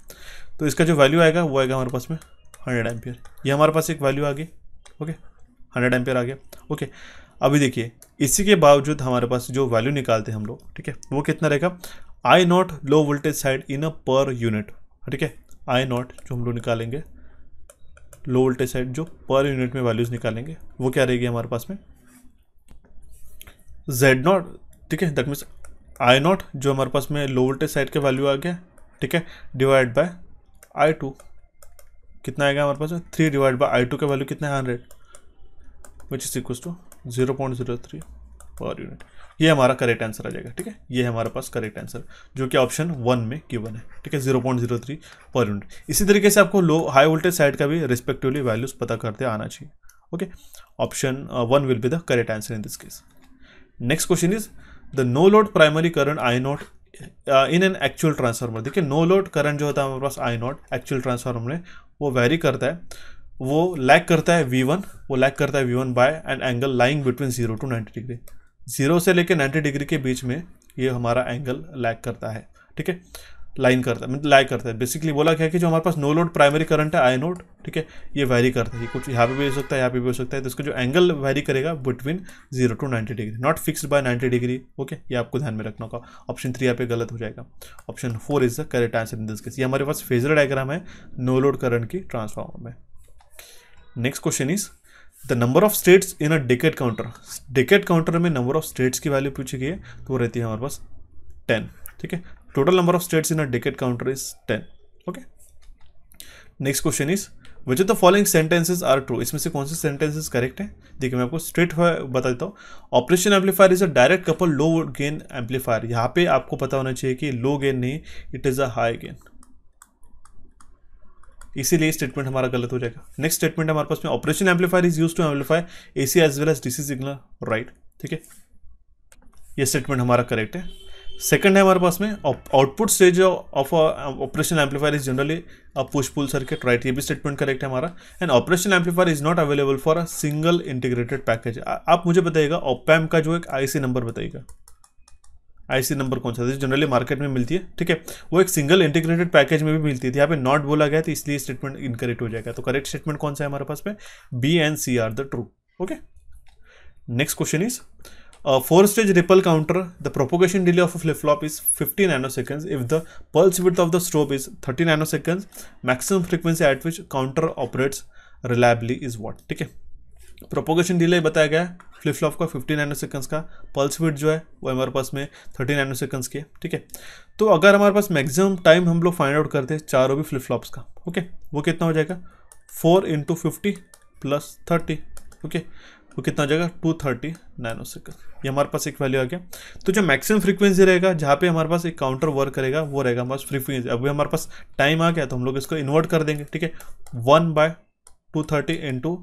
S1: तो इसका जो वैल्यू आएगा वो आएगा हमारे पास में हंड्रेड एम्पियर ये हमारे पास एक वैल्यू आ गई ओके हंड्रेड एम्पियर आ गया ओके अभी देखिए इसी के बावजूद हमारे पास जो वैल्यू निकालते हैं हम लोग ठीक है वो कितना रहेगा I naught low voltage side in a per unit ठीक है आई नॉट जो हम लोग निकालेंगे लो वोल्टेज साइड जो पर यूनिट में वैल्यूज़ निकालेंगे वो क्या रहेगी हमारे पास में जेड नॉट ठीक है दैट मीन्स आई नॉट जो हमारे पास में लो वोल्टेज साइड के वैल्यू आ गया ठीक है डिवाइड बाय आई टू कितना आएगा हमारे पास three divide by I two का वैल्यू कितना है hundred which is equal to zero point zero three per unit ये हमारा करेक्ट आंसर आ जाएगा ठीक है ये हमारे पास करेक्ट आंसर जो कि ऑप्शन वन में गिवन है ठीक है zero point zero three per unit इसी तरीके से आपको लो हाई वोल्टेज साइड का भी रिस्पेक्टिवली वैल्यूज पता करते आना चाहिए okay option one will be the correct answer in this case next question is the no load primary current I naught in an actual transformer देखिए नो लोड करंट जो होता है हमारे पास आई नॉट एक्चुअल ट्रांसफार्मर में वो very करता है वो लैक करता है वी वन वो लैक करता है V one by and angle lying between zero to ninety degree zero से लेकर नाइन्टी डिग्री के बीच में ये हमारा एंगल लैक करता है ठीक है लाइन करता है लाइक मतलब करता है बेसिकली बोला क्या है कि जो हमारे पास नो लोड प्राइमरी करंट है आई नोड ठीक है ये वैरी करता है कुछ यहाँ पे भी हो सकता है यहाँ पे भी हो सकता है तो इसका जो एंगल वैरी करेगा between zero to ninety degree not fixed by ninety degree okay ये आपको ध्यान में रखना होगा ऑप्शन थ्री यहाँ पे गलत हो जाएगा option four is the correct answer in this case ये हमारे पास फेजर डायग्राम है नो लोड करंट की ट्रांसफॉर्मर में next question is the number of states in a decade counter decade counter में नंबर ऑफ स्टेट्स की value पूछी गई है तो वो रहती है हमारे पास टेन ठीक है Total number of states in a decade counter is 10. Okay. Next question is which of the following sentences are true इसमें से कौन से सेंटेंसेज करेक्ट है देखिए मैं आपको स्ट्रेट बता देता हूँ operation amplifier is a direct couple low gain amplifier यहाँ पे आपको पता होना चाहिए कि लो गेन नहीं it is a high gain इसीलिए स्टेटमेंट हमारा गलत हो जाएगा नेक्स्ट स्टेटमेंट हमारे पास में operation amplifier is use to amplify AC as well as D C signal right ठीक है ये स्टेटमेंट हमारा करेक्ट है सेकंड है हमारे पास में output stage of operational amplifier is generally a push pull circuit right ये भी स्टेटमेंट करेक्ट है हमारा and operational amplifier is not available for a single integrated package आप मुझे बताइएगा ओपैम का जो एक आईसी नंबर बताइएगा आईसी नंबर कौन सा था जनरली मार्केट में मिलती है ठीक है वो एक सिंगल इंटीग्रेटेड पैकेज में भी मिलती थी यहाँ पे नॉट बोला गया तो इसलिए स्टेटमेंट इनकरेक्ट हो जाएगा तो करेक्ट स्टेटमेंट कौन सा है हमारे पास में B and C are the true okay next question is A four-stage ripple counter, the propagation delay of a flip-flop is 50 nanoseconds if the pulse width of the strobe is 30 nanoseconds. Maximum frequency at which counter operates reliably is what? ठीक है propagation delay बताया गया है flip flop का 50 नैनोसेकंड्स का pulse विड जो है वो हमारे पास में 30 नैनोसेकंड्स की ठीक है तो अगर हमारे पास मैक्सिमम टाइम हम लोग फाइंड आउट करते हैं चारों भी फ्लिप फ्लॉप्स का ओके वो कितना हो जाएगा four into fifty plus thirty okay वो कितना हो जाएगा टू थर्टी नाइनो सेकंड ये हमारे पास एक वैल्यू आ गया तो जो मैक्सिमम फ्रीक्वेंसी रहेगा जहाँ पे हमारे पास एक काउंटर वर्क करेगा वो रहेगा हमारे पास फ्रीक्वेंसी अभी हमारे पास टाइम आ गया तो हम लोग इसको इन्वर्ट कर देंगे ठीक है one by two thirty into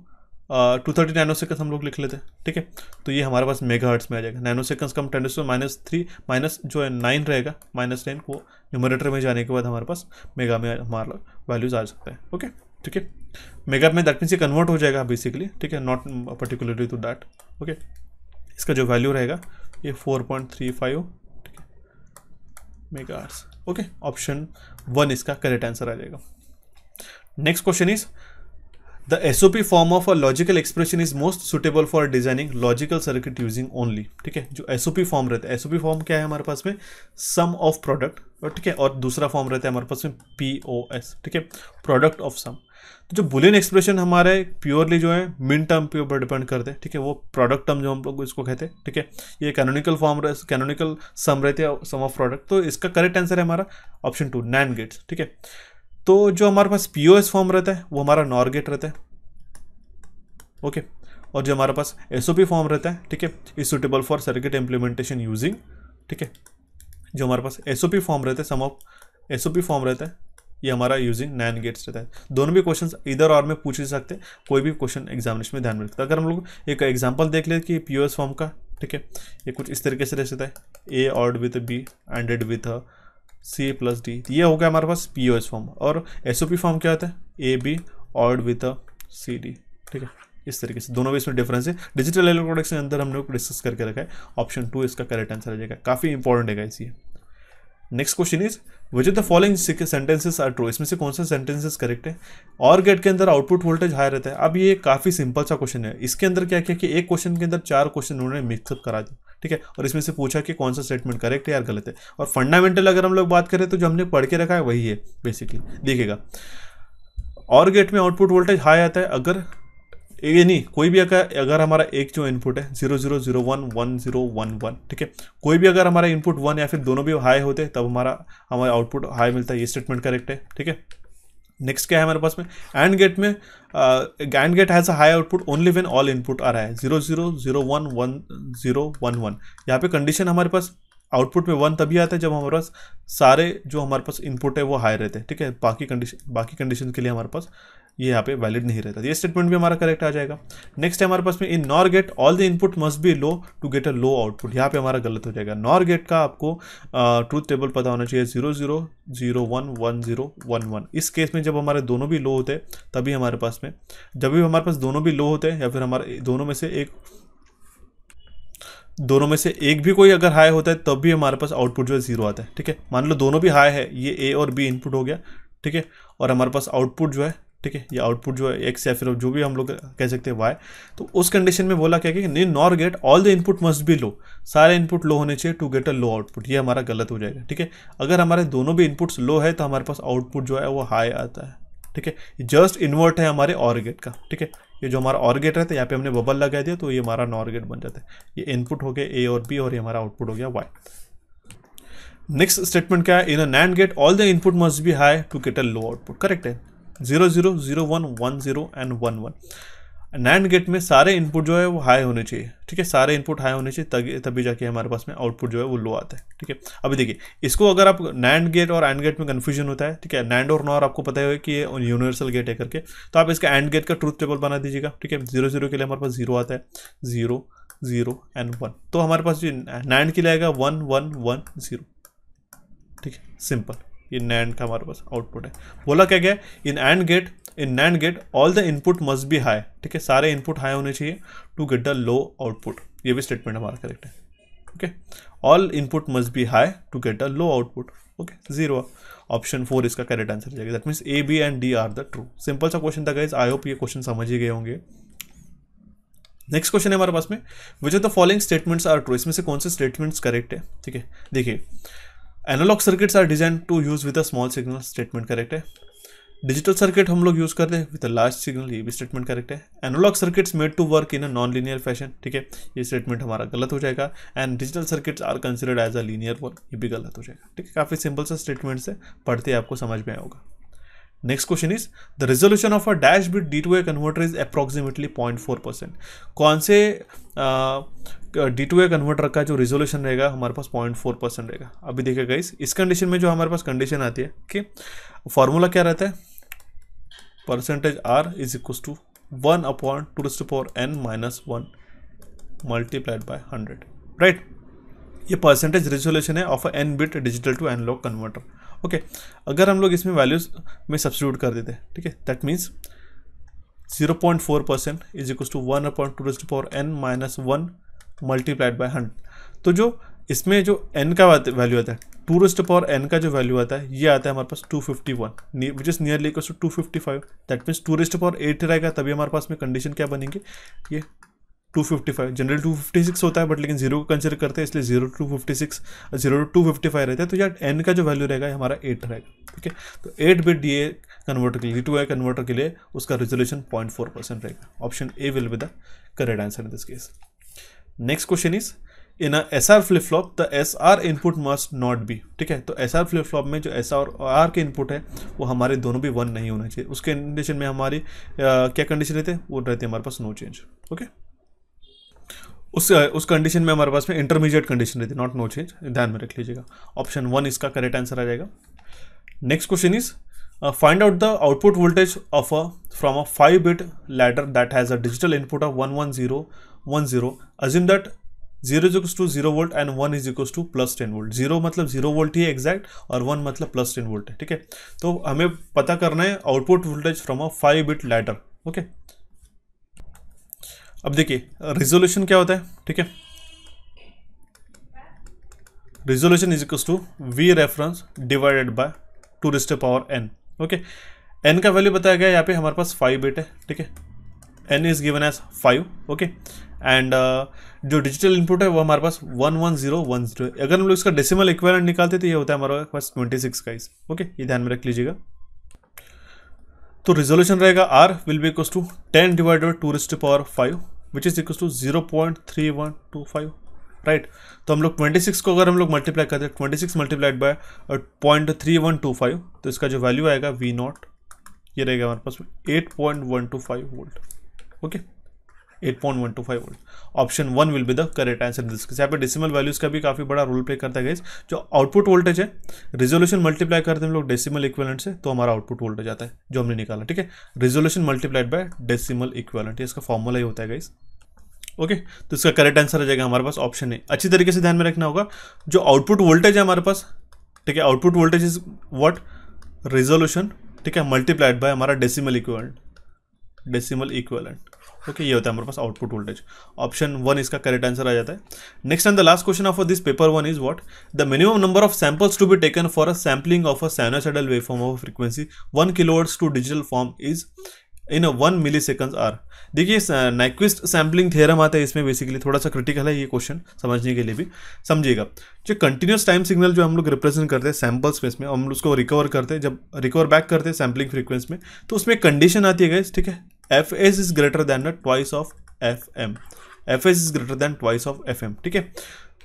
S1: two thirty nano second हम लोग लिख लेते हैं ठीक है तो ये हमारे पास मेगा हर्ट्स में आ जाएगा नाइनो सेकंड कम टेन माइनस थ्री माइनस जो है नाइन रहेगा माइनस नाइन वो न्यूमरेटर में जाने के बाद हमारे पास मेगा में हमारा वैल्यूज आ सकता है ओके ठीक है मेगा में दैट मीन्स ये कन्वर्ट हो जाएगा बेसिकली ठीक है not particularly to that okay इसका जो वैल्यू रहेगा ये फोर पॉइंट थ्री फाइव ठीक है मेगा ओके ऑप्शन वन इसका करेक्ट आंसर आ जाएगा next question is the SOP form of a logical expression is most suitable for designing logical circuit using only ठीक है जो SOP फॉर्म रहता है SOP फॉर्म क्या है हमारे पास में सम ऑफ प्रोडक्ट ठीक है और दूसरा फॉर्म रहता है हमारे पास में एस ठीक है प्रोडक्ट ऑफ सम तो जो बुलियन एक्सप्रेशन हमारे प्योरली जो है मिन टर्म के ऊपर डिपेंड करते हैं ठीक है वो प्रोडक्ट टर्म जो हम लोग इसको कहते हैं ठीक है ये कैनोनिकल फॉर्म कैनोनिकल सम रहते हैं सम ऑफ प्रोडक्ट तो इसका करेक्ट आंसर है हमारा ऑप्शन टू नैन गेट्स ठीक है तो जो हमारे पास पी फॉर्म रहता है वो हमारा नॉर गेट रहता है ओके और जो हमारे पास एस फॉर्म रहता है ठीक है is suitable for circuit implementation using ठीक है जो हमारे पास एस फॉर्म रहता है सम ऑफ एस फॉर्म रहता है ये हमारा यूजिंग नैन गेट्स रहता है दोनों भी क्वेश्चन इधर और में पूछ सकते हैं कोई भी क्वेश्चन एग्जामिनेशन में ध्यान में रखता है अगर हम लोग एक एग्जाम्पल देख ले कि पी फॉर्म का ठीक है ये कुछ इस तरीके से रह सकता है A ORed with B ANDed with C plus D ये हो गया हमारे पास पी फॉर्म और एस फॉर्म क्या होता है A B ORed with C D ठीक है इस तरीके से दोनों भी इसमें डिफरेंस है डिजिटल इलेक्ट्रॉनिक्स के अंदर हम लोग डिस्कस करके रखा है ऑप्शन टू इसका करेक्ट आंसर आ जाएगा काफ़ी इंपॉर्टेंट है इसी next question is which the following sentences are true इसमें से कौन सा सेंटेंसेस करेक्ट है और गेट के अंदर आउटपुट वोल्टेज हाई रहता है अब ये काफ़ी सिंपल सा क्वेश्चन है इसके अंदर क्या किया कि एक क्वेश्चन के अंदर चार क्वेश्चन उन्होंने मिक्सअप करा दिया ठीक है और इसमें से पूछा कि कौन सा स्टेटमेंट करेक्ट है या गलत है और फंडामेंटल अगर हम लोग बात करें तो जो हमने पढ़ के रखा है वही है बेसिकली देखिएगा और गेट में आउटपुट वोल्टेज हाई आता है अगर ये नहीं कोई भी अगर अगर हमारा एक जो इनपुट है zero zero zero one one zero one one ठीक है कोई भी अगर हमारा इनपुट वन या फिर दोनों भी हाई होते तब हमारा हमारा आउटपुट हाई मिलता है ये स्टेटमेंट करेक्ट है ठीक है नेक्स्ट क्या है हमारे पास में एंड गेट में AND gate has a high output only when all input आ रहा है zero zero zero one one zero one one यहाँ पे कंडीशन हमारे पास आउटपुट में वन तभी आता है जब हमारे पास सारे जो हमारे पास इनपुट है वो हाई रहते हैं ठीक है बाकी कंडीशन बाकी कंडीशन के लिए हमारे पास ये यहाँ पे वैलिड नहीं रहता ये स्टेटमेंट भी हमारा करेक्ट आ जाएगा नेक्स्ट है हमारे पास में in NOR gate all the input must be low to get a low output यहाँ पे हमारा गलत हो जाएगा नॉर गेट का आपको ट्रूथ टेबल पता होना चाहिए zero zero zero one one zero one one इस केस में जब हमारे दोनों भी लो होते हैं तभी हमारे पास में जब भी हमारे पास दोनों भी लो होते हैं या फिर हमारे दोनों में से एक दोनों में से एक भी कोई अगर हाई होता है तब भी हमारे पास आउटपुट जो है ज़ीरो आता है ठीक है मान लो दोनों भी हाई है ये ए और बी इनपुट हो गया ठीक है और हमारे पास आउटपुट जो है ठीक है ये आउटपुट जो है एक्स या फिर जो भी हम लोग कह सकते हैं वाई तो उस कंडीशन में बोला क्या कि in NOR gate all the input must be low सारे इनपुट लो होने चाहिए to get a low output ये हमारा गलत हो जाएगा ठीक है अगर हमारे दोनों भी इनपुट्स लो है तो हमारे पास आउटपुट जो है वो हाई आता है ठीक है जस्ट इन्वर्ट है हमारे और गेट का ठीक है ये जो हमारा और गेट रहता है यहाँ पे हमने बबल लगा दिया तो ये हमारा नॉर गेट बन जाता है ये इनपुट हो गया ए और बी और ये हमारा आउटपुट हो गया वाई नेक्स्ट स्टेटमेंट क्या है in a NAND gate all the input must be high to get a low output correct है zero zero zero one one zero and one one NAND gate में सारे input जो है वो high होने चाहिए ठीक है सारे इनपुट हाई होने चाहिए तभी तभी जाके हमारे पास में आउटपुट जो है वो लो आता है ठीक है अभी देखिए इसको अगर आप नैंड गेट और एंड गेट में कन्फ्यूजन होता है ठीक है नैंड और नॉर आपको पता है कि ये यूनिवर्सल गेट है करके तो आप इसका एंड गेट का ट्रूथ टेबल बना दीजिएगा ठीक है जीरो जीरो के लिए हमारे पास जीरो आता है जीरो जीरो एंड वन तो हमारे पास जो नैंड के लिए आएगा वन वन वन जीरो ठीक है सिंपल ये नैंड का हमारे पास आउटपुट है बोला क्या गया in AND gate in NAND gate all the input must be high ठीक है सारे इनपुट हाई होने चाहिए to get the low output ये भी स्टेटमेंट हमारा करेक्ट है okay all input must be high to get a low output okay zero option four इसका करेक्ट आंसर हो जाएगा that means A B and D are the true simple सा question था guys I hope ये question समझ ही गए होंगे नेक्स्ट क्वेश्चन है हमारे पास में which of the following statements are true इसमें से कौन से स्टेटमेंट्स करेक्ट है ठीक है देखिए analogue circuits are design to use with a small signal statement correct है डिजिटल सर्किट हम लोग यूज़ करते हैं विद अ लार्ज सिग्नल ये भी स्टेटमेंट करेक्ट है analogue circuits made to work in a non linear fashion ठीक है ये स्टेटमेंट हमारा गलत हो जाएगा and digital circuits are considered as a linear work ये भी गलत हो जाएगा ठीक है काफ़ी सिंपल सा स्टेटमेंट से पढ़ते आपको समझ में आएगा next Next question is the resolution of a dash bit converter is approximately point 0.4 percent कौन से डी टू ए कन्वर्टर का जो रिजोल्यूशन रहेगा हमारे पास 0.4 परसेंट रहेगा अभी देखेगा इस इस कंडीशन में जो हमारे पास कंडीशन आती है कि फॉर्मूला क्या रहता है percentage R is equal to one upon two to power N minus one multiplied by hundred right ये परसेंटेज रिजोल्यूशन है of N bit digital to analogue converter okay okay, अगर हम लोग इसमें वैल्यूज में सब्सिट्यूट कर देते हैं ठीक है that means zero point four percent is equal to one upon two to power N minus one multiplied by hundred तो जो इसमें जो एन का वैल्यू आता है टू रिस्ट पावर एन का जो वैल्यू आता है ये आता है हमारे पास two fifty one which is nearly two fifty five that means two raised power eight रहेगा तभी हमारे पास में कंडीशन क्या बनेंगे ये two fifty five general two fifty six होता है बट लेकिन जीरो को कंसिडर करते हैं इसलिए zero to fifty six zero to fifty five रहता है तो यार एन का जो वैल्यू रहेगा हमारा एट रहेगा ठीक है तो eight bit D A converter के लिए टू आई कन्वर्टर के लिए उसका रिजोल्यूशन पॉइंट फोर परसेंट रहेगा option A will be the correct answer in this case next question is in a S R flip flop the S R input must not be ठीक है तो S R flip flop में जो S R R के input है वो हमारे दोनों भी वन नहीं होना चाहिए उसके कंडीशन में हमारी क्या कंडीशन रहते हैं वो रहते हैं हमारे पास नो चेंज ओके उस उस कंडीशन में हमारे पास में इंटरमीडिएट कंडीशन रहती है नॉट नो चेंज ध्यान में रख लीजिएगा ऑप्शन वन इसका करेक्ट आंसर आ जाएगा next question is find out the output voltage of a from a five bit ladder that has a digital input of one one zero one zero assume that zero is equals to zero volt and one is equal to plus ten volt zero मतलब zero volt ही exact और one मतलब plus ten volt है ठीक है तो हमें पता करना है output voltage from a five bit ladder okay अब देखिए रिजोल्यूशन क्या होता है ठीक है resolution is equal to V reference divided by two raised power N okay N का वैल्यू बताया गया यहाँ पे हमारे पास फाइव बिट है ठीक है N is given as five okay and जो डिजिटल इनपुट है वो हमारे पास one one zero one zero अगर हम लोग इसका डेसिमल इक्वेलेंट निकालते तो ये होता है हमारे पास ट्वेंटी सिक्स का इस ओके ये ध्यान में रख लीजिएगा तो रिजोल्यूशन रहेगा R will be equal to ten divided two raised power five which is equal to zero point three one two five right तो हम लोग ट्वेंटी सिक्स को अगर हम लोग मल्टीप्लाई करते हैं twenty six multiplied by point three one two five तो इसका जो वैल्यू आएगा वी नॉट ये रहेगा हमारे पास eight point one two five volt okay 8.125 volt option one will be the correct answer this यहाँ पे डेसिमल वैल्यूज का भी काफी बड़ा रोल प्ले करता है जो आउटपुट वोल्टेज है रिजोल्यूशन मल्टीप्लाई करते हैं हम लोग डेसिमल इक्वेलेंट से तो हमारा आउटपुट वोल्टेज आता है जो हमने निकाला ठीक है resolution multiplied by decimal equivalent इसका फॉर्मूला ही होता है गाइज ओके okay, तो इसका करेक्ट आंसर आ जाएगा हमारे पास ऑप्शन है अच्छी तरीके से ध्यान में रखना होगा जो आउटपुट वोल्टेज है हमारे पास ठीक है output voltage is what resolution ठीक है मल्टीप्लाइड बाय हमारा decimal equivalent decimal equivalent okay ये होता है हमारे पास आउटपुट वोल्टेज ऑप्शन वन इसका करेक्ट आंसर आ जाता है next and the last question of this paper one is what the minimum number of samples to be taken for a sampling of a sinusoidal waveform of frequency one kilohertz to digital form is in a one millisecond or देखिए Nyquist sampling theorem आता है इसमें basically थोड़ा सा critical है ये question समझने के लिए भी समझिएगा जो कंटिन्यूस टाइम सिग्नल जो हम लोग रिप्रेजेंट करते हैं सैम्पल स्पेस में हम उसको रिकवर करते हैं जब रिकवर बैक करते हैं सैम्पलिंग फ्रीक्वेंस में तो उसमें कंडीशन आती है गैस ठीक है F S is greater than twice of F M F S is greater than twice of F M ठीक है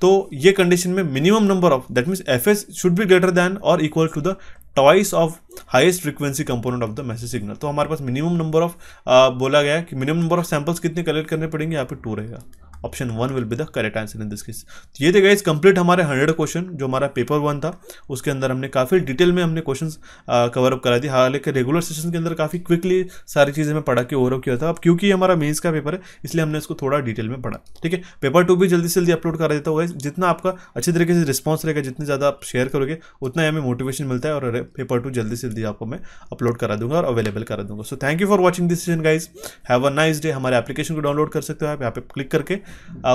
S1: तो ये कंडीशन में minimum number of that means F S should be greater than और equal to the twice of highest frequency component of the message signal तो हमारे पास minimum number of बोला गया कि मिनिमम नंबर ऑफ सैम्पल्स कितने collect करने पड़ेंगे यहाँ पे टू रहेगा option one will be the correct answer in this case तो ये थे गाइज कंप्लीट हमारे हंड्रेड क्वेश्चन जो हमारा पेपर वन था उसके अंदर हमने काफ़ी डिटेल में हमने क्वेश्चन कवर अप करा दी हालांकि रेगुलर सेशन के अंदर काफ़ी क्विकली सारी चीज़ें मैं पढ़ा के ओवरअप किया था अब क्योंकि हमारा मेन्स का पेपर है इसलिए हमने इसको थोड़ा डिटेल में पढ़ा ठीक है पेपर टू भी जल्दी से जल्दी अपलोड करा देता गाइज जितना आपका अच्छे तरीके से रिस्पॉन्स रहेगा जितने ज़्यादा आप शेयर करोगे उतना ही हमें मोटिवेशन मिलता है और पेपर टू जल्दी से जल्दी आपको मैं अपलोड करा दूंगा और अवेलेबल करा दूंगा so thank you for watching this session guys have a nice day हमारे एप्लीकेशन को डाउनलोड कर सकते हो आप यहाँ पे क्लिक करके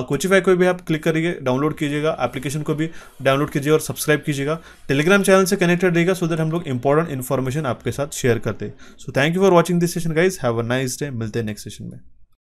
S1: कोचिफाई को भी आप क्लिक करिए डाउनलोड कीजिएगा एप्लीकेशन को भी डाउनलोड कीजिए और सब्सक्राइब कीजिएगा टेलीग्राम चैनल से कनेक्टेड रहेगा सो दैट हम लोग इंपॉर्टेंट इन्फॉर्मेशन आपके साथ शेयर करते so thank you for watching this session guys have a nice day मिलते हैं नेक्स्ट सेशन में